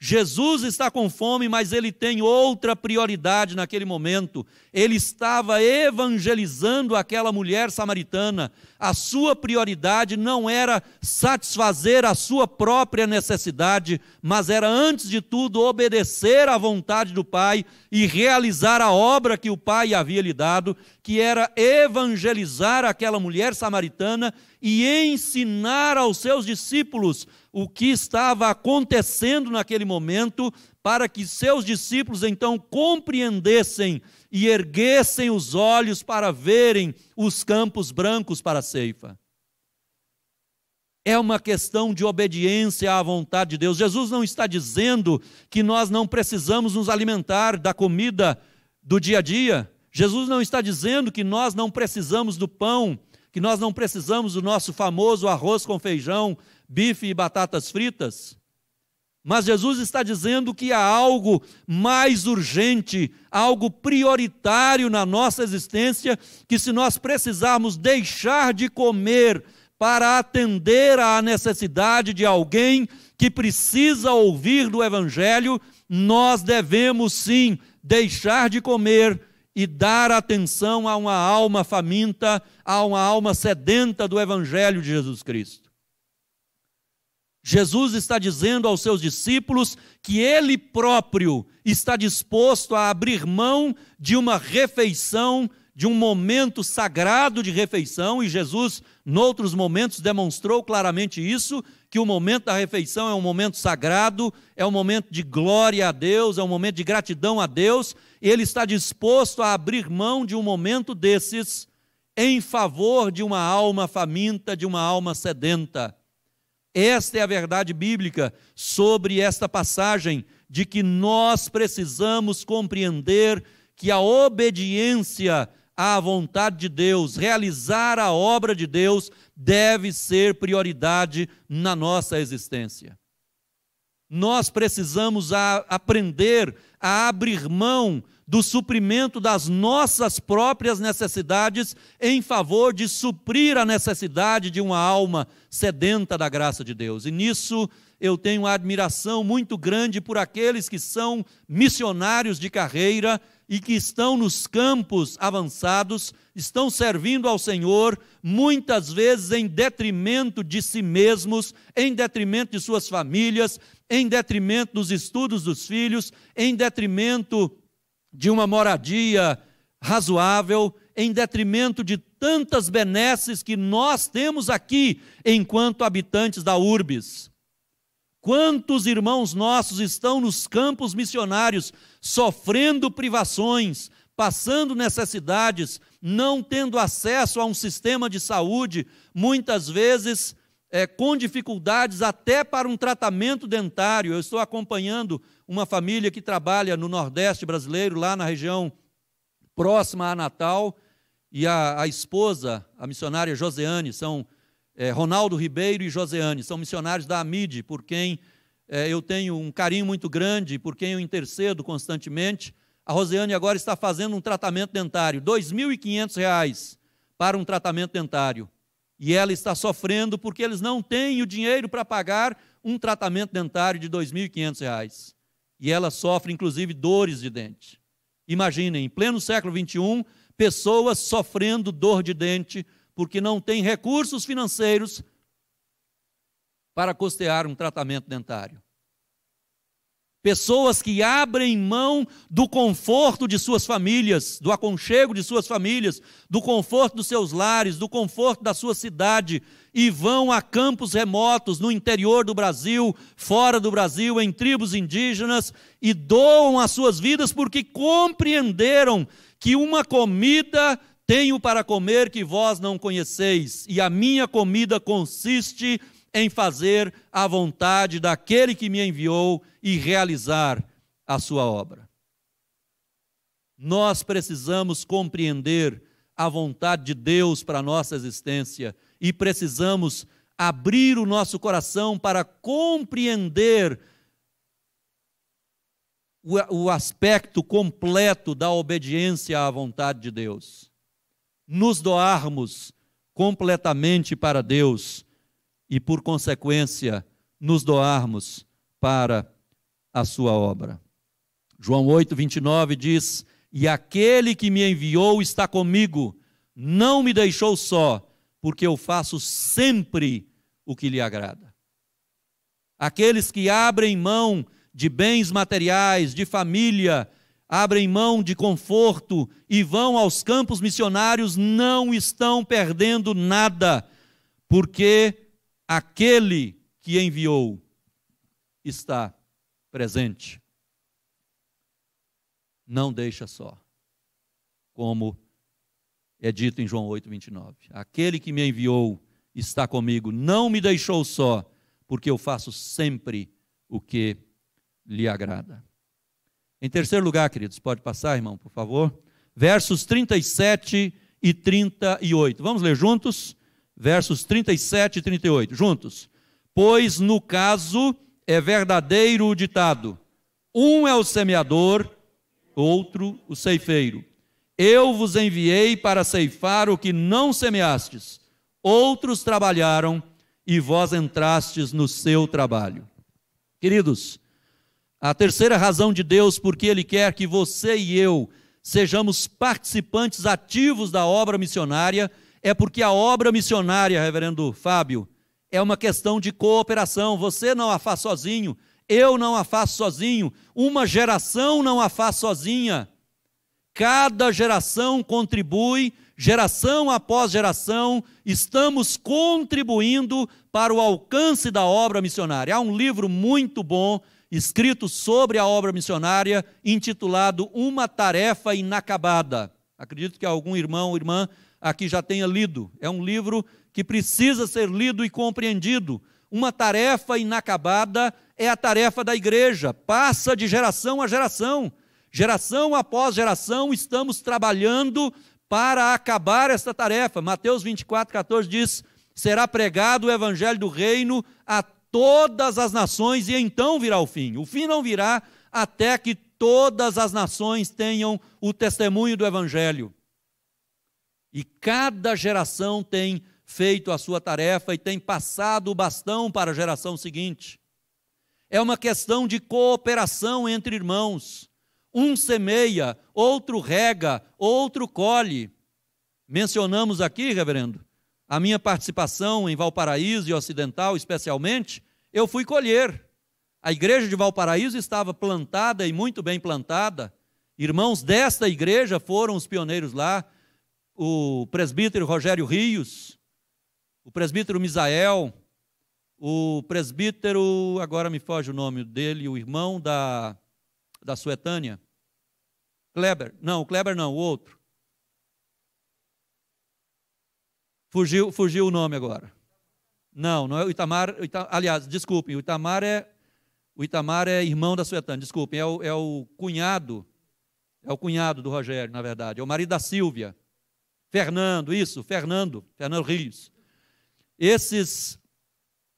Jesus está com fome, mas ele tem outra prioridade naquele momento. Ele estava evangelizando aquela mulher samaritana. A sua prioridade não era satisfazer a sua própria necessidade, mas era, antes de tudo, obedecer à vontade do Pai e realizar a obra que o Pai havia lhe dado, que era evangelizar aquela mulher samaritana e ensinar aos seus discípulos o que estava acontecendo naquele momento, para que seus discípulos então compreendessem e erguessem os olhos para verem os campos brancos para a ceifa. É uma questão de obediência à vontade de Deus. Jesus não está dizendo que nós não precisamos nos alimentar da comida do dia a dia. Jesus não está dizendo que nós não precisamos do pão, que nós não precisamos do nosso famoso arroz com feijão, bife e batatas fritas. Mas Jesus está dizendo que há algo mais urgente, algo prioritário na nossa existência, que se nós precisarmos deixar de comer para atender à necessidade de alguém que precisa ouvir do Evangelho, nós devemos sim deixar de comer e dar atenção a uma alma faminta, a uma alma sedenta do Evangelho de Jesus Cristo. Jesus está dizendo aos seus discípulos que ele próprio está disposto a abrir mão de uma refeição, de um momento sagrado de refeição, e Jesus, noutros momentos, demonstrou claramente isso: que o momento da refeição é um momento sagrado, é um momento de glória a Deus, é um momento de gratidão a Deus, ele está disposto a abrir mão de um momento desses em favor de uma alma faminta, de uma alma sedenta. Esta é a verdade bíblica sobre esta passagem, de que nós precisamos compreender que a obediência à vontade de Deus, realizar a obra de Deus, deve ser prioridade na nossa existência. Nós precisamos a aprender a abrir mão do suprimento das nossas próprias necessidades em favor de suprir a necessidade de uma alma sedenta da graça de Deus. E nisso eu tenho admiração muito grande por aqueles que são missionários de carreira e que estão nos campos avançados, estão servindo ao Senhor, muitas vezes em detrimento de si mesmos, em detrimento de suas famílias, em detrimento dos estudos dos filhos, em detrimento de uma moradia razoável, em detrimento de tantas benesses que nós temos aqui enquanto habitantes da urbes. Quantos irmãos nossos estão nos campos missionários sofrendo privações, passando necessidades, não tendo acesso a um sistema de saúde, muitas vezes é, com dificuldades até para um tratamento dentário. Eu estou acompanhando uma família que trabalha no Nordeste brasileiro, lá na região próxima a Natal, e a, a esposa, a missionária Joseane, são é, Ronaldo Ribeiro e Joseane, são missionários da AMID, por quem é, eu tenho um carinho muito grande, por quem eu intercedo constantemente. A Roseane agora está fazendo um tratamento dentário, R$ 2.500 para um tratamento dentário e ela está sofrendo porque eles não têm o dinheiro para pagar um tratamento dentário de R$ 2.500. E ela sofre, inclusive, dores de dente. Imaginem, em pleno século XXI, pessoas sofrendo dor de dente porque não têm recursos financeiros para custear um tratamento dentário pessoas que abrem mão do conforto de suas famílias, do aconchego de suas famílias, do conforto dos seus lares, do conforto da sua cidade e vão a campos remotos no interior do Brasil, fora do Brasil, em tribos indígenas e doam as suas vidas porque compreenderam que uma comida tenho para comer que vós não conheceis, e a minha comida consiste em em fazer a vontade daquele que me enviou e realizar a sua obra. Nós precisamos compreender a vontade de Deus para a nossa existência e precisamos abrir o nosso coração para compreender o, o aspecto completo da obediência à vontade de Deus. Nos doarmos completamente para Deus e, por consequência, nos doarmos para a sua obra. João 8, 29 diz: E aquele que me enviou está comigo, não me deixou só, porque eu faço sempre o que lhe agrada. Aqueles que abrem mão de bens materiais, de família, abrem mão de conforto e vão aos campos missionários, não estão perdendo nada, porque aquele que enviou está presente. Não deixa só, como é dito em João 8, 29. Aquele que me enviou está comigo, não me deixou só, porque eu faço sempre o que lhe agrada. Em terceiro lugar, queridos, pode passar, irmão, por favor. Versos 37 e 38. Vamos ler juntos? versos 37 e 38, juntos. Pois no caso é verdadeiro o ditado: um é o semeador, outro o ceifeiro. Eu vos enviei para ceifar o que não semeastes. Outros trabalharam e vós entrastes no seu trabalho. Queridos, a terceira razão de Deus porque Ele quer que você e eu sejamos participantes ativos da obra missionária é porque a obra missionária, reverendo Fábio, é uma questão de cooperação. Você não a faz sozinho, eu não a faço sozinho, uma geração não a faz sozinha. Cada geração contribui, geração após geração, estamos contribuindo para o alcance da obra missionária. Há um livro muito bom escrito sobre a obra missionária, intitulado Uma Tarefa Inacabada. Acredito que algum irmão ou irmã aqui já tenha lido. É um livro que precisa ser lido e compreendido. Uma tarefa inacabada é a tarefa da igreja, passa de geração a geração. Geração após geração, estamos trabalhando para acabar esta tarefa. Mateus 24, 14 diz: será pregado o evangelho do reino a todas as nações e então virá o fim. O fim não virá até que todas as nações tenham o testemunho do evangelho. E cada geração tem feito a sua tarefa e tem passado o bastão para a geração seguinte. É uma questão de cooperação entre irmãos. Um semeia, outro rega, outro colhe. Mencionamos aqui, reverendo, a minha participação em Valparaíso e Ocidental, especialmente, eu fui colher. A igreja de Valparaíso estava plantada e muito bem plantada. Irmãos desta igreja foram os pioneiros lá o presbítero Rogério Rios, o presbítero Misael, o presbítero, agora me foge o nome dele, o irmão da, da Suetânia, Kleber, não, o Kleber não, o outro. Fugiu, fugiu o nome agora. Não, não é o Itamar, o Itamar aliás, desculpem, o Itamar é o Itamar é irmão da Suetânia, desculpem, é o, é o cunhado, é o cunhado do Rogério, na verdade, é o marido da Silvia. Fernando, isso, Fernando, Fernando Rios. Esses,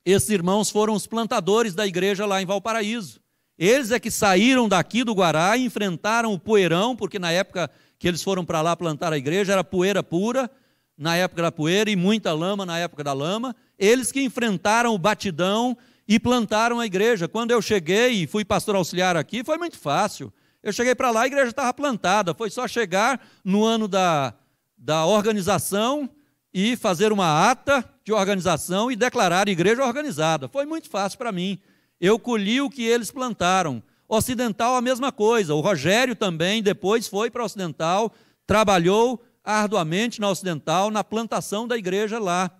esses irmãos foram os plantadores da igreja lá em Valparaíso. Eles é que saíram daqui do Guará e enfrentaram o poeirão, porque na época que eles foram para lá plantar a igreja era poeira pura, na época da poeira, e muita lama na época da lama. Eles que enfrentaram o batidão e plantaram a igreja. Quando eu cheguei e fui pastor auxiliar aqui, foi muito fácil. Eu cheguei para lá, a igreja estava plantada. Foi só chegar no ano da, da organização e fazer uma ata de organização e declarar a igreja organizada. Foi muito fácil para mim. Eu colhi o que eles plantaram. Ocidental, a mesma coisa. O Rogério também, depois foi para Ocidental, trabalhou arduamente na Ocidental, na plantação da igreja lá.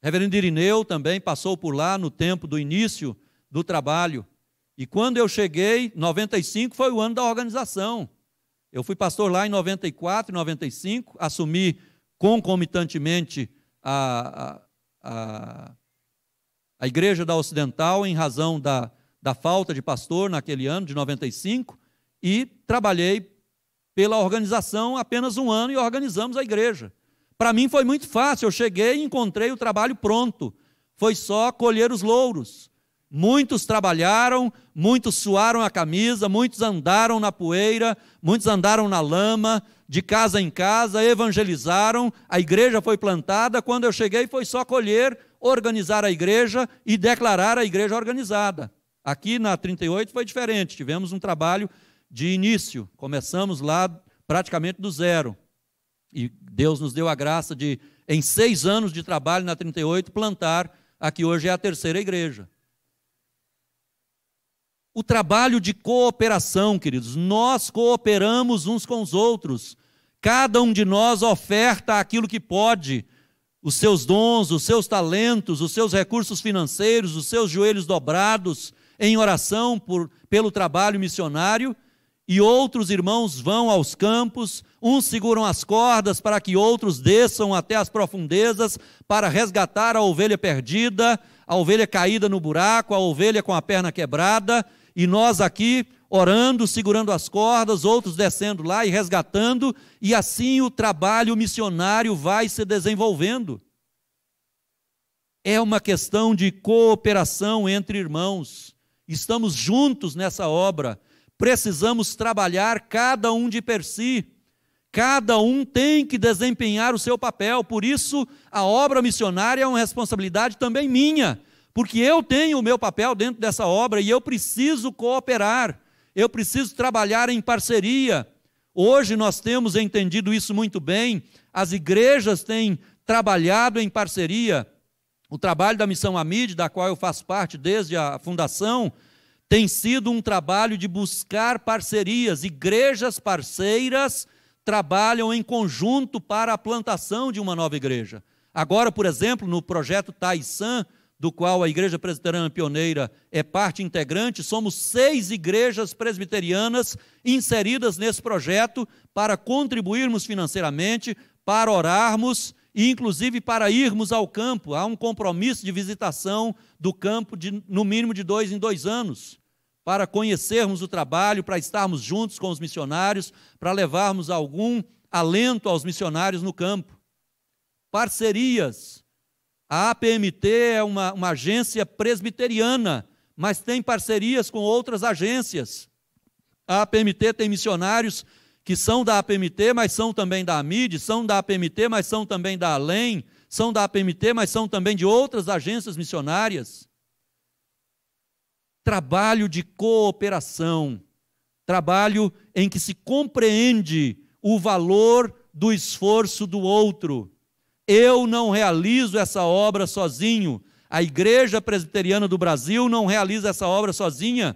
Reverendo Irineu também passou por lá no tempo do início do trabalho. E quando eu cheguei, 95 foi o ano da organização. Eu fui pastor lá em 94, 95, assumi concomitantemente a, a, a, a Igreja da Ocidental em razão da, da falta de pastor naquele ano, de 95, e trabalhei pela organização apenas um ano e organizamos a igreja. Para mim foi muito fácil, eu cheguei e encontrei o trabalho pronto. Foi só colher os louros. Muitos trabalharam, muitos suaram a camisa, muitos andaram na poeira, muitos andaram na lama, de casa em casa, evangelizaram, a igreja foi plantada. Quando eu cheguei, foi só colher, organizar a igreja e declarar a igreja organizada. Aqui na 38 foi diferente, tivemos um trabalho de início, começamos lá praticamente do zero. E Deus nos deu a graça de, em seis anos de trabalho na 38, plantar a que hoje é a terceira igreja o trabalho de cooperação, queridos. Nós cooperamos uns com os outros. Cada um de nós oferta aquilo que pode, os seus dons, os seus talentos, os seus recursos financeiros, os seus joelhos dobrados em oração por, pelo trabalho missionário. E outros irmãos vão aos campos, uns seguram as cordas para que outros desçam até as profundezas para resgatar a ovelha perdida, a ovelha caída no buraco, a ovelha com a perna quebrada e nós aqui orando, segurando as cordas, outros descendo lá e resgatando, e assim o trabalho missionário vai se desenvolvendo. É uma questão de cooperação entre irmãos. Estamos juntos nessa obra. Precisamos trabalhar cada um de per si. Cada um tem que desempenhar o seu papel. Por isso, a obra missionária é uma responsabilidade também minha porque eu tenho o meu papel dentro dessa obra e eu preciso cooperar, eu preciso trabalhar em parceria. Hoje nós temos entendido isso muito bem, as igrejas têm trabalhado em parceria. O trabalho da Missão Amide, da qual eu faço parte desde a fundação, tem sido um trabalho de buscar parcerias. Igrejas parceiras trabalham em conjunto para a plantação de uma nova igreja. Agora, por exemplo, no projeto Taisan, do qual a Igreja Presbiteriana Pioneira é parte integrante, somos seis igrejas presbiterianas inseridas nesse projeto para contribuirmos financeiramente, para orarmos e, inclusive, para irmos ao campo. Há um compromisso de visitação do campo de, no mínimo de dois em dois anos, para conhecermos o trabalho, para estarmos juntos com os missionários, para levarmos algum alento aos missionários no campo. Parcerias a APMT é uma, uma agência presbiteriana, mas tem parcerias com outras agências. A APMT tem missionários que são da APMT, mas são também da AMID, são da APMT, mas são também da ALEM, são da APMT, mas são também de outras agências missionárias. Trabalho de cooperação, trabalho em que se compreende o valor do esforço do outro, eu não realizo essa obra sozinho. A Igreja Presbiteriana do Brasil não realiza essa obra sozinha.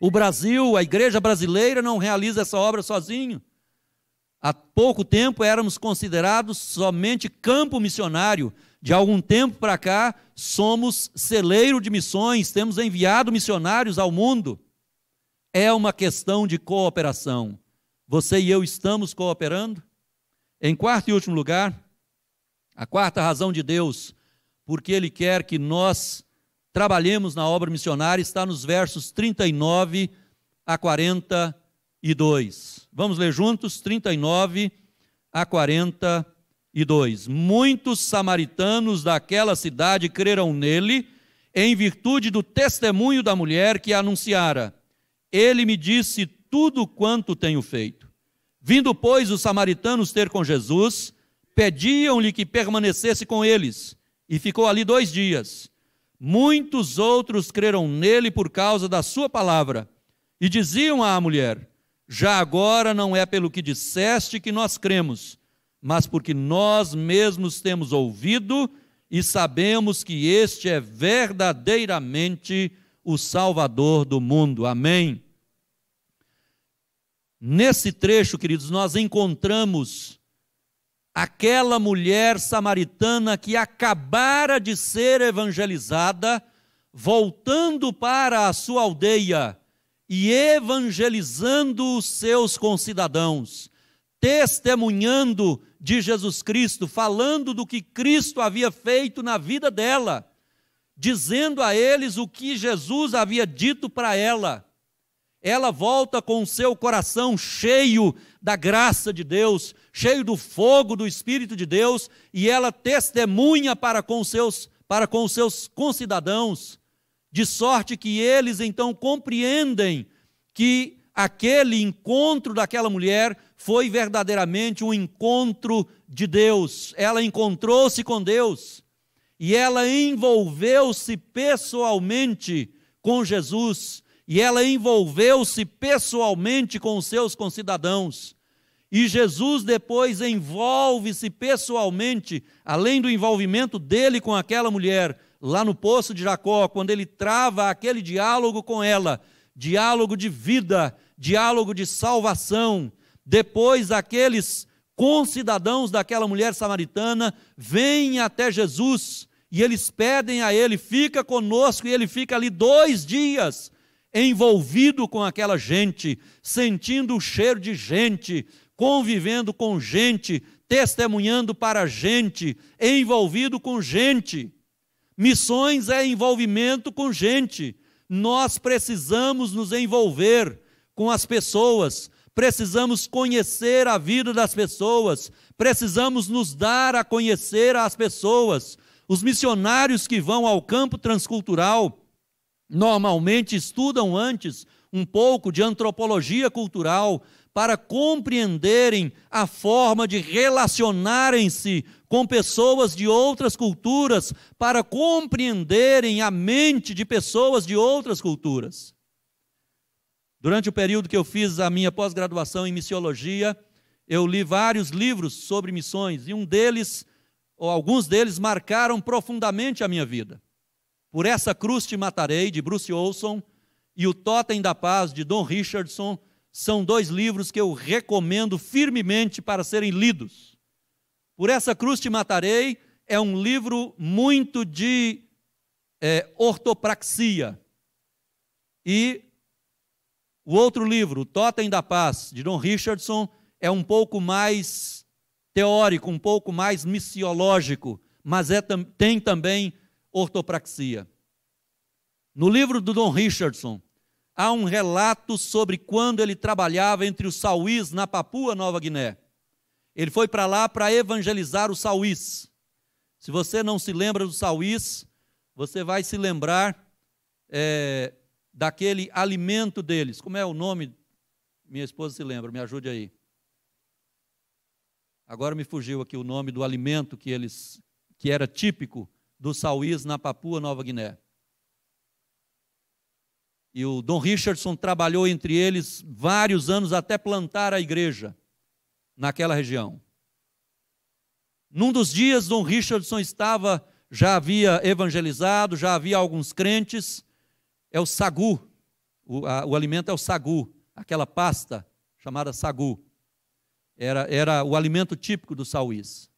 O Brasil, a Igreja Brasileira não realiza essa obra sozinho. Há pouco tempo éramos considerados somente campo missionário. De algum tempo para cá, somos celeiro de missões, temos enviado missionários ao mundo. É uma questão de cooperação. Você e eu estamos cooperando? Em quarto e último lugar, a quarta razão de Deus, porque Ele quer que nós trabalhemos na obra missionária, está nos versos 39 a 42. Vamos ler juntos? 39 a 42. Muitos samaritanos daquela cidade creram nele, em virtude do testemunho da mulher que anunciara: Ele me disse tudo quanto tenho feito. Vindo, pois, os samaritanos ter com Jesus, pediam-lhe que permanecesse com eles, e ficou ali dois dias. Muitos outros creram nele por causa da sua palavra, e diziam à mulher: Já agora não é pelo que disseste que nós cremos, mas porque nós mesmos temos ouvido e sabemos que este é verdadeiramente o Salvador do mundo. Amém. Nesse trecho, queridos, nós encontramos aquela mulher samaritana que acabara de ser evangelizada, voltando para a sua aldeia e evangelizando os seus concidadãos, testemunhando de Jesus Cristo, falando do que Cristo havia feito na vida dela, dizendo a eles o que Jesus havia dito para ela ela volta com o seu coração cheio da graça de Deus, cheio do fogo do Espírito de Deus, e ela testemunha para com os seus, para com os seus concidadãos, de sorte que eles então compreendem que aquele encontro daquela mulher foi verdadeiramente um encontro de Deus. Ela encontrou-se com Deus e ela envolveu-se pessoalmente com Jesus e ela envolveu-se pessoalmente com os seus concidadãos. E Jesus depois envolve-se pessoalmente, além do envolvimento dele com aquela mulher, lá no poço de Jacó, quando ele trava aquele diálogo com ela diálogo de vida, diálogo de salvação. Depois, aqueles concidadãos daquela mulher samaritana vêm até Jesus e eles pedem a ele: fica conosco, e ele fica ali dois dias envolvido com aquela gente, sentindo o cheiro de gente, convivendo com gente, testemunhando para gente, envolvido com gente. Missões é envolvimento com gente. Nós precisamos nos envolver com as pessoas, precisamos conhecer a vida das pessoas, precisamos nos dar a conhecer às pessoas. Os missionários que vão ao campo transcultural normalmente estudam antes um pouco de antropologia cultural para compreenderem a forma de relacionarem-se com pessoas de outras culturas, para compreenderem a mente de pessoas de outras culturas. Durante o período que eu fiz a minha pós-graduação em missiologia, eu li vários livros sobre missões e um deles, ou alguns deles, marcaram profundamente a minha vida. Por essa cruz te matarei, de Bruce Olson, e o Totem da Paz, de Don Richardson, são dois livros que eu recomendo firmemente para serem lidos. Por essa cruz te matarei é um livro muito de é, ortopraxia. E o outro livro, Totem da Paz, de Don Richardson, é um pouco mais teórico, um pouco mais missiológico, mas é, tem também ortopraxia. No livro do Don Richardson, há um relato sobre quando ele trabalhava entre os sauís na Papua Nova Guiné. Ele foi para lá para evangelizar os sauís. Se você não se lembra dos sauís, você vai se lembrar é, daquele alimento deles. Como é o nome? Minha esposa se lembra, me ajude aí. Agora me fugiu aqui o nome do alimento que eles que era típico do Sauís na Papua Nova Guiné. E o Dom Richardson trabalhou entre eles vários anos até plantar a igreja naquela região. Num dos dias, Dom Richardson estava, já havia evangelizado, já havia alguns crentes. É o sagu, o, a, o alimento é o sagu, aquela pasta chamada sagu. Era, era o alimento típico do sauís.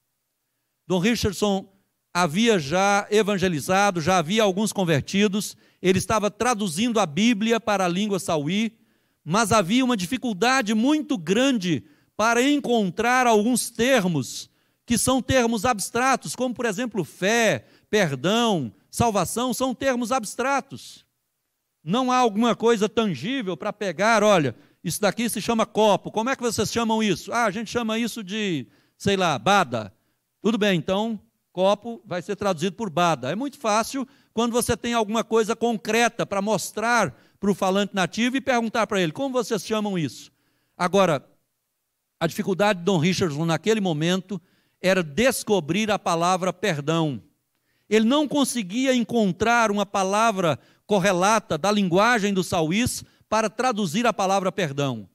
Dom Richardson havia já evangelizado, já havia alguns convertidos, ele estava traduzindo a Bíblia para a língua sauí, mas havia uma dificuldade muito grande para encontrar alguns termos que são termos abstratos, como por exemplo fé, perdão, salvação, são termos abstratos. Não há alguma coisa tangível para pegar, olha, isso daqui se chama copo. Como é que vocês chamam isso? Ah, a gente chama isso de, sei lá, bada. Tudo bem, então Copo vai ser traduzido por bada. É muito fácil quando você tem alguma coisa concreta para mostrar para o falante nativo e perguntar para ele como vocês chamam isso. Agora, a dificuldade de Don Richardson naquele momento era descobrir a palavra perdão. Ele não conseguia encontrar uma palavra correlata da linguagem do Sauís para traduzir a palavra perdão.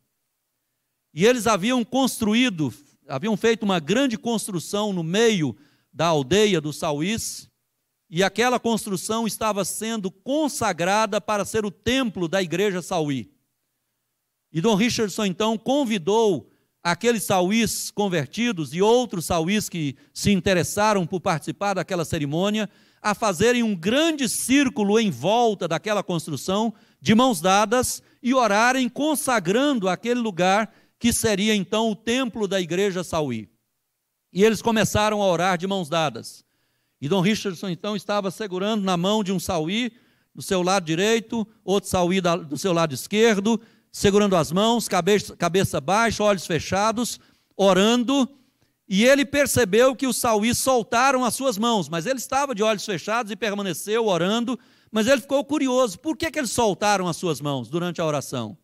E eles haviam construído, haviam feito uma grande construção no meio da aldeia do Sauís, e aquela construção estava sendo consagrada para ser o templo da igreja Sauí. E Dom Richardson então convidou aqueles sauís convertidos e outros sauís que se interessaram por participar daquela cerimônia a fazerem um grande círculo em volta daquela construção, de mãos dadas, e orarem consagrando aquele lugar que seria então o templo da igreja sauí. E eles começaram a orar de mãos dadas. E Dom Richardson então estava segurando na mão de um sauí do seu lado direito, outro sauí do seu lado esquerdo, segurando as mãos, cabeça, cabeça baixa, olhos fechados, orando. E ele percebeu que os sauí soltaram as suas mãos, mas ele estava de olhos fechados e permaneceu orando. Mas ele ficou curioso: por que, que eles soltaram as suas mãos durante a oração?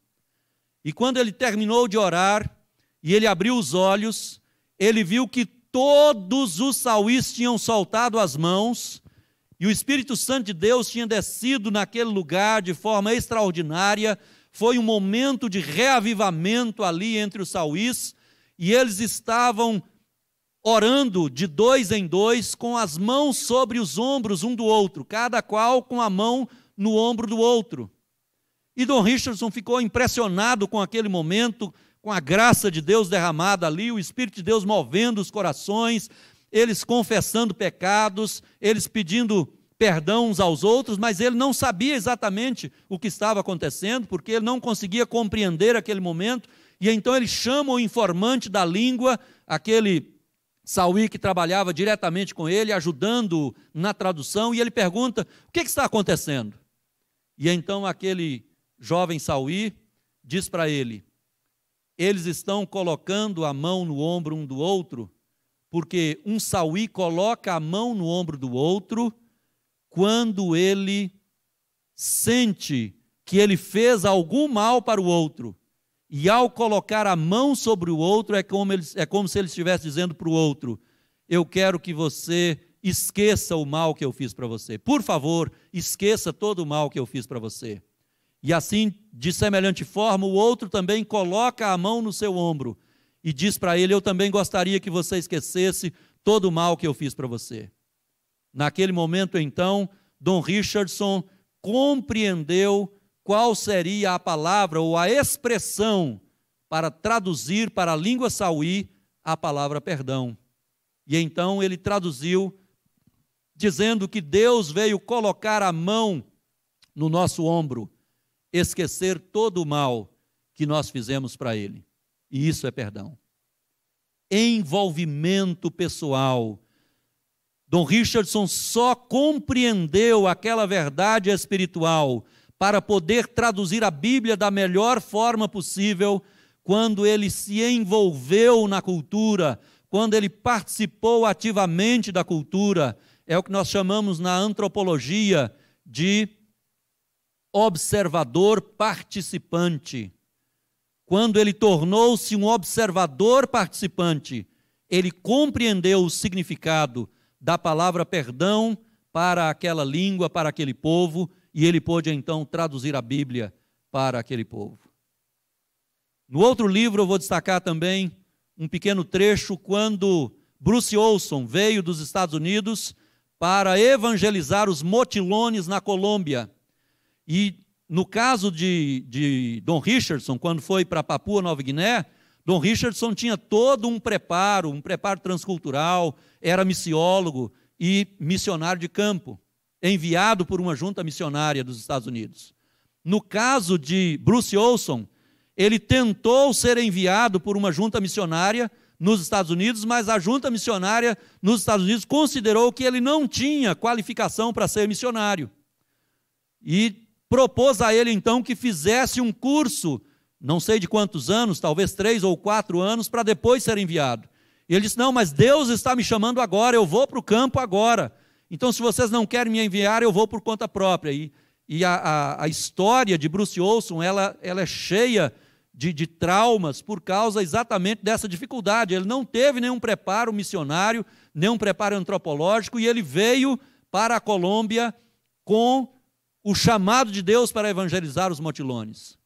E quando ele terminou de orar e ele abriu os olhos, ele viu que todos os saúis tinham soltado as mãos e o Espírito Santo de Deus tinha descido naquele lugar de forma extraordinária. Foi um momento de reavivamento ali entre os saúis e eles estavam orando de dois em dois, com as mãos sobre os ombros um do outro, cada qual com a mão no ombro do outro. E Don Richardson ficou impressionado com aquele momento, com a graça de Deus derramada ali, o Espírito de Deus movendo os corações, eles confessando pecados, eles pedindo perdão uns aos outros, mas ele não sabia exatamente o que estava acontecendo, porque ele não conseguia compreender aquele momento, e então ele chama o informante da língua, aquele Saúl que trabalhava diretamente com ele, ajudando na tradução, e ele pergunta: "O que, que está acontecendo?" E então aquele jovem Saúl diz para ele: eles estão colocando a mão no ombro um do outro, porque um sauí coloca a mão no ombro do outro quando ele sente que ele fez algum mal para o outro. E ao colocar a mão sobre o outro, é como, ele, é como se ele estivesse dizendo para o outro: Eu quero que você esqueça o mal que eu fiz para você. Por favor, esqueça todo o mal que eu fiz para você. E assim, de semelhante forma, o outro também coloca a mão no seu ombro e diz para ele: Eu também gostaria que você esquecesse todo o mal que eu fiz para você. Naquele momento, então, Dom Richardson compreendeu qual seria a palavra ou a expressão para traduzir para a língua sauí a palavra perdão. E então ele traduziu, dizendo que Deus veio colocar a mão no nosso ombro esquecer todo o mal que nós fizemos para ele. E isso é perdão. Envolvimento pessoal. Dom Richardson só compreendeu aquela verdade espiritual para poder traduzir a Bíblia da melhor forma possível quando ele se envolveu na cultura, quando ele participou ativamente da cultura. É o que nós chamamos na antropologia de observador participante. Quando ele tornou-se um observador participante, ele compreendeu o significado da palavra perdão para aquela língua, para aquele povo, e ele pôde então traduzir a Bíblia para aquele povo. No outro livro eu vou destacar também um pequeno trecho quando Bruce Olson veio dos Estados Unidos para evangelizar os motilones na Colômbia. E no caso de, de Don Richardson, quando foi para Papua Nova Guiné, Don Richardson tinha todo um preparo, um preparo transcultural, era missiólogo e missionário de campo, enviado por uma junta missionária dos Estados Unidos. No caso de Bruce Olson, ele tentou ser enviado por uma junta missionária nos Estados Unidos, mas a junta missionária nos Estados Unidos considerou que ele não tinha qualificação para ser missionário. E propôs a ele então que fizesse um curso, não sei de quantos anos, talvez três ou quatro anos, para depois ser enviado. E ele disse: Não, mas Deus está me chamando agora, eu vou para o campo agora. Então, se vocês não querem me enviar, eu vou por conta própria. E, e a, a, a, história de Bruce Olson ela, ela é cheia de, de traumas por causa exatamente dessa dificuldade. Ele não teve nenhum preparo missionário, nenhum preparo antropológico, e ele veio para a Colômbia com o chamado de Deus para evangelizar os motilones.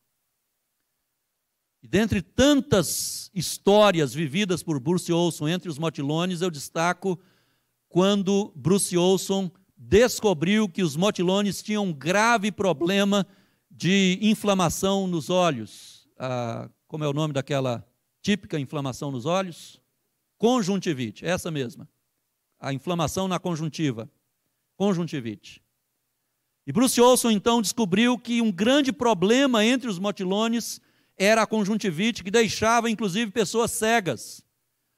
E dentre tantas histórias vividas por Bruce Olson entre os motilones, eu destaco quando Bruce Olson descobriu que os motilones tinham um grave problema de inflamação nos olhos. Ah, como é o nome daquela típica inflamação nos olhos? Conjuntivite, essa mesma. A inflamação na conjuntiva. Conjuntivite. E Bruce Olson então descobriu que um grande problema entre os motilones era a conjuntivite, que deixava inclusive pessoas cegas,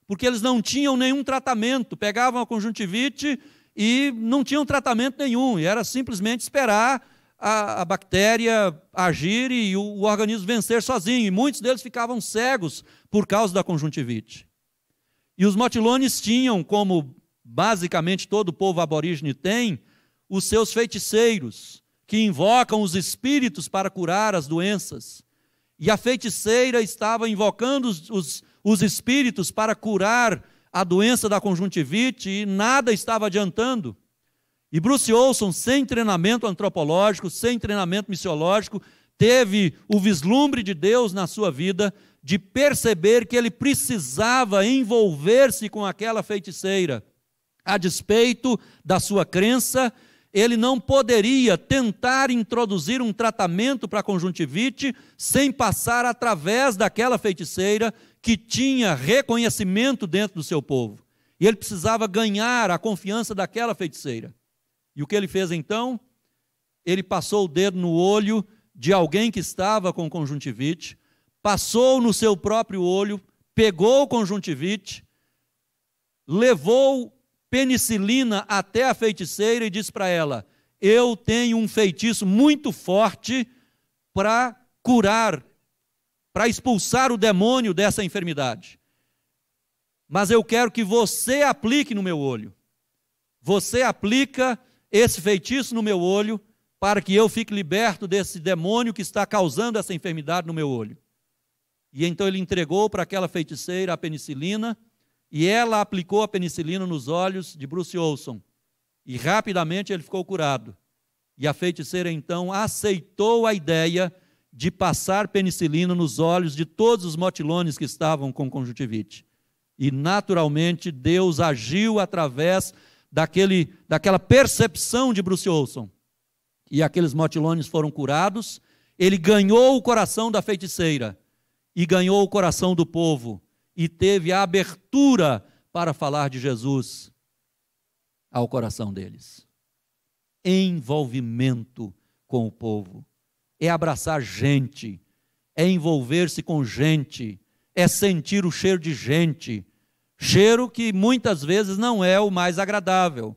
porque eles não tinham nenhum tratamento, pegavam a conjuntivite e não tinham tratamento nenhum, e era simplesmente esperar a, a bactéria agir e o, o organismo vencer sozinho. E muitos deles ficavam cegos por causa da conjuntivite. E os motilones tinham, como basicamente todo povo aborígene tem, os seus feiticeiros, que invocam os espíritos para curar as doenças. E a feiticeira estava invocando os, os, os espíritos para curar a doença da conjuntivite e nada estava adiantando. E Bruce Olson, sem treinamento antropológico, sem treinamento missiológico, teve o vislumbre de Deus na sua vida de perceber que ele precisava envolver-se com aquela feiticeira, a despeito da sua crença ele não poderia tentar introduzir um tratamento para conjuntivite sem passar através daquela feiticeira que tinha reconhecimento dentro do seu povo. E ele precisava ganhar a confiança daquela feiticeira. E o que ele fez então? Ele passou o dedo no olho de alguém que estava com conjuntivite, passou no seu próprio olho, pegou o conjuntivite, levou penicilina até a feiticeira e diz para ela: Eu tenho um feitiço muito forte para curar, para expulsar o demônio dessa enfermidade. Mas eu quero que você aplique no meu olho. Você aplica esse feitiço no meu olho para que eu fique liberto desse demônio que está causando essa enfermidade no meu olho. E então ele entregou para aquela feiticeira a penicilina e ela aplicou a penicilina nos olhos de Bruce Olson. E rapidamente ele ficou curado. E a feiticeira então aceitou a ideia de passar penicilina nos olhos de todos os motilones que estavam com conjuntivite. E naturalmente Deus agiu através daquele, daquela percepção de Bruce Olson. E aqueles motilones foram curados. Ele ganhou o coração da feiticeira e ganhou o coração do povo e teve a abertura para falar de Jesus ao coração deles. Envolvimento com o povo é abraçar gente, é envolver-se com gente, é sentir o cheiro de gente, cheiro que muitas vezes não é o mais agradável.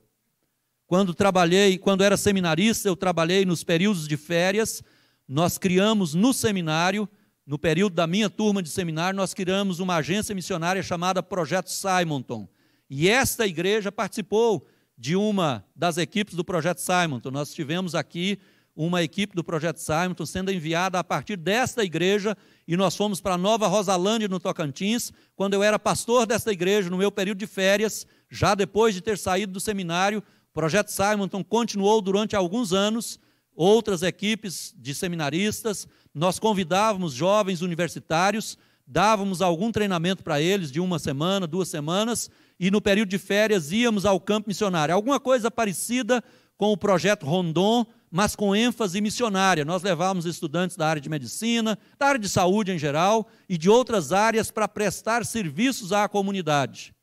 Quando trabalhei, quando era seminarista, eu trabalhei nos períodos de férias, nós criamos no seminário no período da minha turma de seminário, nós criamos uma agência missionária chamada Projeto Simonton. E esta igreja participou de uma das equipes do Projeto Simonton. Nós tivemos aqui uma equipe do Projeto Simonton sendo enviada a partir desta igreja e nós fomos para Nova Rosalândia, no Tocantins, quando eu era pastor desta igreja, no meu período de férias, já depois de ter saído do seminário. O Projeto Simonton continuou durante alguns anos outras equipes de seminaristas, nós convidávamos jovens universitários, dávamos algum treinamento para eles de uma semana, duas semanas, e no período de férias íamos ao campo missionário. Alguma coisa parecida com o projeto Rondon, mas com ênfase missionária. Nós levávamos estudantes da área de medicina, da área de saúde em geral e de outras áreas para prestar serviços à comunidade.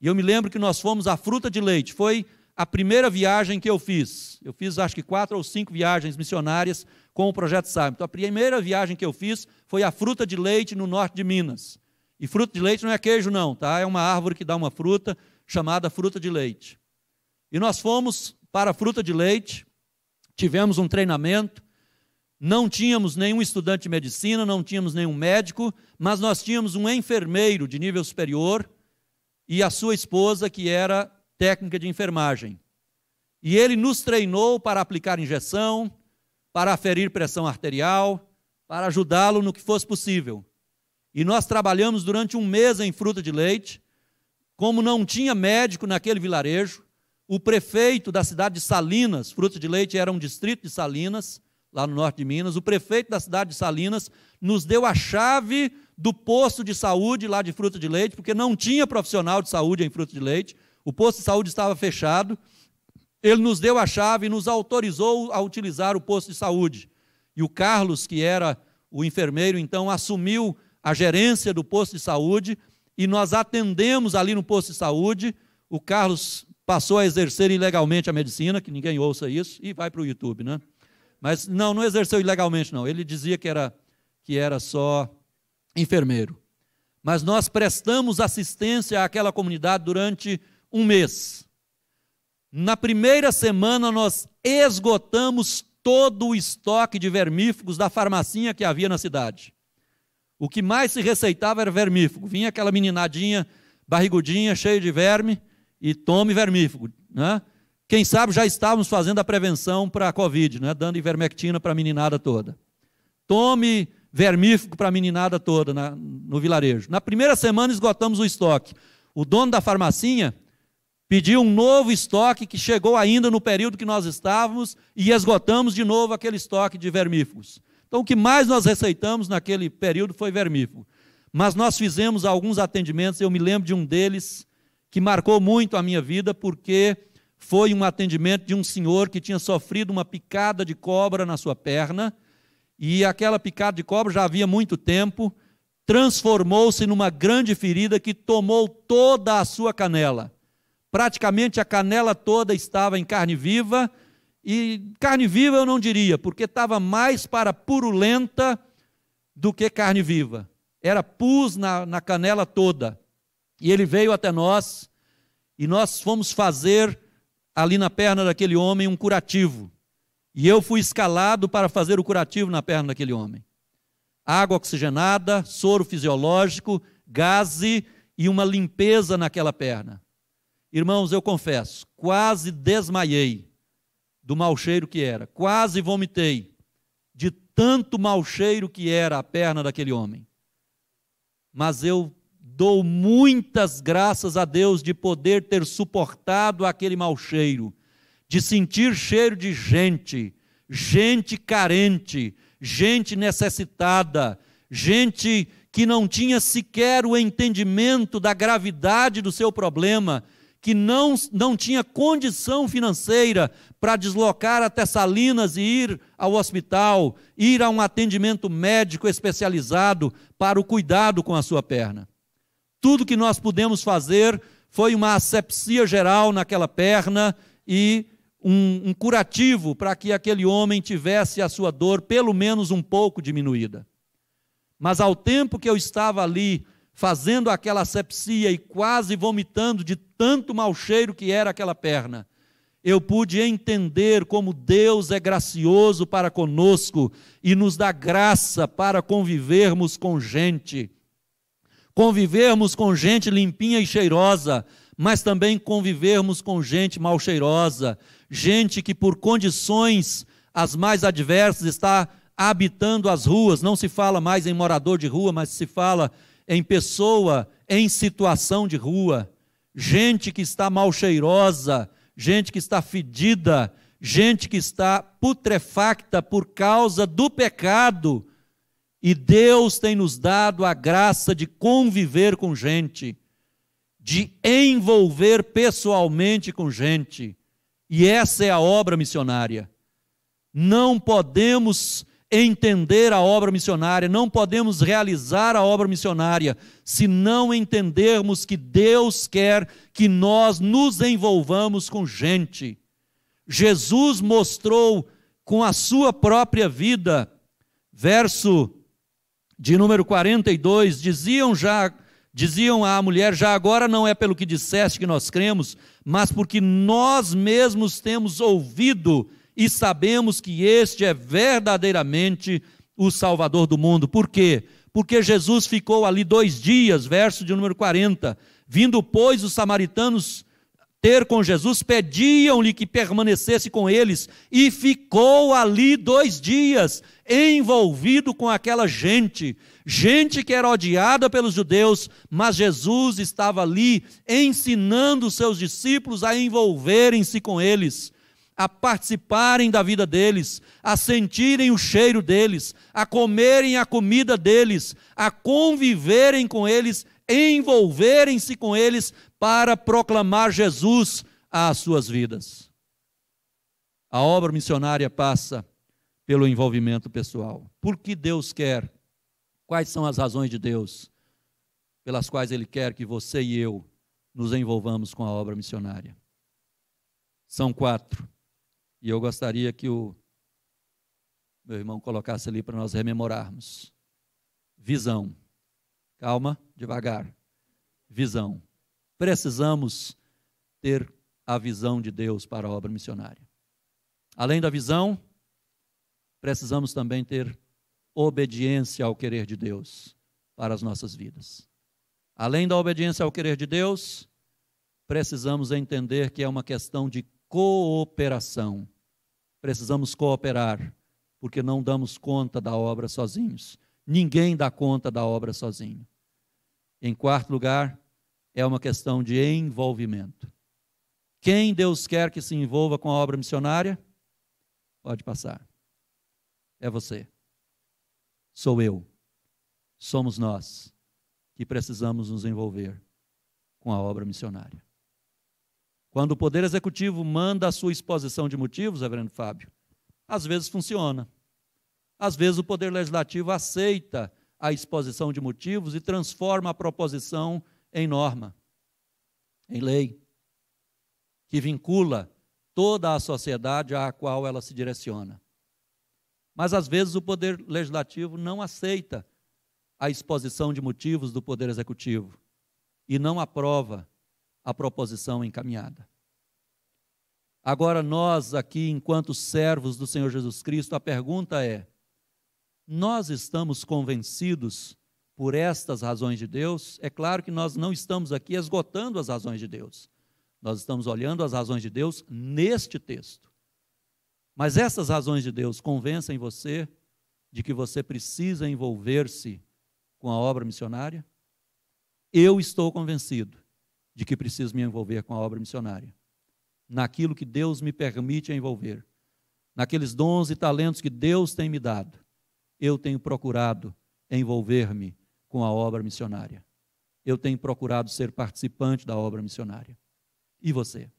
E eu me lembro que nós fomos à Fruta de Leite, foi a primeira viagem que eu fiz. Eu fiz acho que quatro ou cinco viagens missionárias com o Projeto Sábio. Então, a primeira viagem que eu fiz foi a fruta de leite no norte de Minas. E fruta de leite não é queijo, não, tá? É uma árvore que dá uma fruta chamada fruta de leite. E nós fomos para a fruta de leite, tivemos um treinamento, não tínhamos nenhum estudante de medicina, não tínhamos nenhum médico, mas nós tínhamos um enfermeiro de nível superior e a sua esposa, que era técnica de enfermagem. E ele nos treinou para aplicar injeção, para aferir pressão arterial, para ajudá-lo no que fosse possível. E nós trabalhamos durante um mês em fruta de leite. Como não tinha médico naquele vilarejo, o prefeito da cidade de Salinas, fruta de leite era um distrito de Salinas, lá no norte de Minas, o prefeito da cidade de Salinas nos deu a chave do posto de saúde lá de fruta de leite, porque não tinha profissional de saúde em fruta de leite. O posto de saúde estava fechado. Ele nos deu a chave e nos autorizou a utilizar o posto de saúde. E o Carlos, que era o enfermeiro, então assumiu a gerência do posto de saúde e nós atendemos ali no posto de saúde. O Carlos passou a exercer ilegalmente a medicina, que ninguém ouça isso, e vai para o YouTube, né? Mas não, não exerceu ilegalmente, não. Ele dizia que era, que era só enfermeiro. Mas nós prestamos assistência àquela comunidade durante um mês. Na primeira semana, nós esgotamos todo o estoque de vermífugos da farmacinha que havia na cidade. O que mais se receitava era vermífugo. Vinha aquela meninadinha barrigudinha, cheia de verme, e tome vermífugo. Né? Quem sabe já estávamos fazendo a prevenção para a Covid, né? dando ivermectina para a meninada toda. Tome vermífugo para a meninada toda na, no vilarejo. Na primeira semana esgotamos o estoque. O dono da farmacinha Pedi um novo estoque que chegou ainda no período que nós estávamos e esgotamos de novo aquele estoque de vermífugos. Então, o que mais nós receitamos naquele período foi vermífugo. Mas nós fizemos alguns atendimentos, eu me lembro de um deles que marcou muito a minha vida, porque foi um atendimento de um senhor que tinha sofrido uma picada de cobra na sua perna, e aquela picada de cobra já havia muito tempo, transformou-se numa grande ferida que tomou toda a sua canela praticamente a canela toda estava em carne viva, e carne viva eu não diria, porque estava mais para purulenta do que carne viva. Era pus na, na canela toda. E ele veio até nós, e nós fomos fazer ali na perna daquele homem um curativo. E eu fui escalado para fazer o curativo na perna daquele homem. Água oxigenada, soro fisiológico, gase e uma limpeza naquela perna. Irmãos, eu confesso, quase desmaiei do mau cheiro que era, quase vomitei de tanto mau cheiro que era a perna daquele homem. Mas eu dou muitas graças a Deus de poder ter suportado aquele mau cheiro, de sentir cheiro de gente, gente carente, gente necessitada, gente que não tinha sequer o entendimento da gravidade do seu problema que não, não tinha condição financeira para deslocar até Salinas e ir ao hospital, ir a um atendimento médico especializado para o cuidado com a sua perna. Tudo que nós pudemos fazer foi uma asepsia geral naquela perna e um, um, curativo para que aquele homem tivesse a sua dor pelo menos um pouco diminuída. Mas ao tempo que eu estava ali fazendo aquela asepsia e quase vomitando de tanto mau cheiro que era aquela perna, eu pude entender como Deus é gracioso para conosco e nos dá graça para convivermos com gente. Convivermos com gente limpinha e cheirosa, mas também convivermos com gente mal cheirosa, gente que por condições as mais adversas está habitando as ruas. Não se fala mais em morador de rua, mas se fala em pessoa em situação de rua, gente que está mal cheirosa, gente que está fedida, gente que está putrefacta por causa do pecado. E Deus tem nos dado a graça de conviver com gente, de envolver pessoalmente com gente. E essa é a obra missionária. Não podemos entender a obra missionária, não podemos realizar a obra missionária se não entendermos que Deus quer que nós nos envolvamos com gente. Jesus mostrou com a sua própria vida, verso de número 42, diziam já diziam à mulher: Já agora não é pelo que disseste que nós cremos, mas porque nós mesmos temos ouvido e sabemos que este é verdadeiramente o Salvador do mundo. Por quê? Porque Jesus ficou ali dois dias, verso de número 40. Vindo, pois, os samaritanos ter com Jesus, pediam-lhe que permanecesse com eles, e ficou ali dois dias, envolvido com aquela gente, gente que era odiada pelos judeus, mas Jesus estava ali ensinando os seus discípulos a envolverem-se com eles a participarem da vida deles, a sentirem o cheiro deles, a comerem a comida deles, a conviverem com eles, envolverem-se com eles para proclamar Jesus às suas vidas. A obra missionária passa pelo envolvimento pessoal. Por que Deus quer? Quais são as razões de Deus pelas quais Ele quer que você e eu nos envolvamos com a obra missionária? São quatro. E eu gostaria que o meu irmão colocasse ali para nós rememorarmos. Visão. Calma, devagar. Visão. Precisamos ter a visão de Deus para a obra missionária. Além da visão, precisamos também ter obediência ao querer de Deus para as nossas vidas. Além da obediência ao querer de Deus, precisamos entender que é uma questão de cooperação precisamos cooperar, porque não damos conta da obra sozinhos. Ninguém dá conta da obra sozinho. Em quarto lugar, é uma questão de envolvimento. Quem Deus quer que se envolva com a obra missionária? Pode passar. É você. Sou eu. Somos nós que precisamos nos envolver com a obra missionária. Quando o Poder Executivo manda a sua exposição de motivos, Reverendo Fábio, às vezes funciona. Às vezes o Poder Legislativo aceita a exposição de motivos e transforma a proposição em norma, em lei, que vincula toda a sociedade à qual ela se direciona. Mas às vezes o Poder Legislativo não aceita a exposição de motivos do Poder Executivo e não aprova a proposição encaminhada. Agora, nós aqui, enquanto servos do Senhor Jesus Cristo, a pergunta é: nós estamos convencidos por estas razões de Deus? É claro que nós não estamos aqui esgotando as razões de Deus. Nós estamos olhando as razões de Deus neste texto. Mas essas razões de Deus convencem você de que você precisa envolver-se com a obra missionária? Eu estou convencido de que preciso me envolver com a obra missionária, naquilo que Deus me permite envolver, naqueles dons e talentos que Deus tem me dado. Eu tenho procurado envolver-me com a obra missionária. Eu tenho procurado ser participante da obra missionária. E você?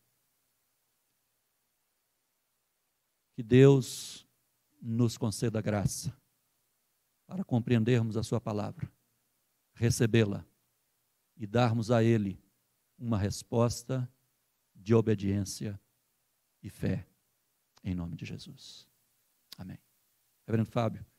Que Deus nos conceda graça para compreendermos a Sua palavra, recebê-la e darmos a Ele uma resposta de obediência e fé, em nome de Jesus. Amém. Reverendo Fábio.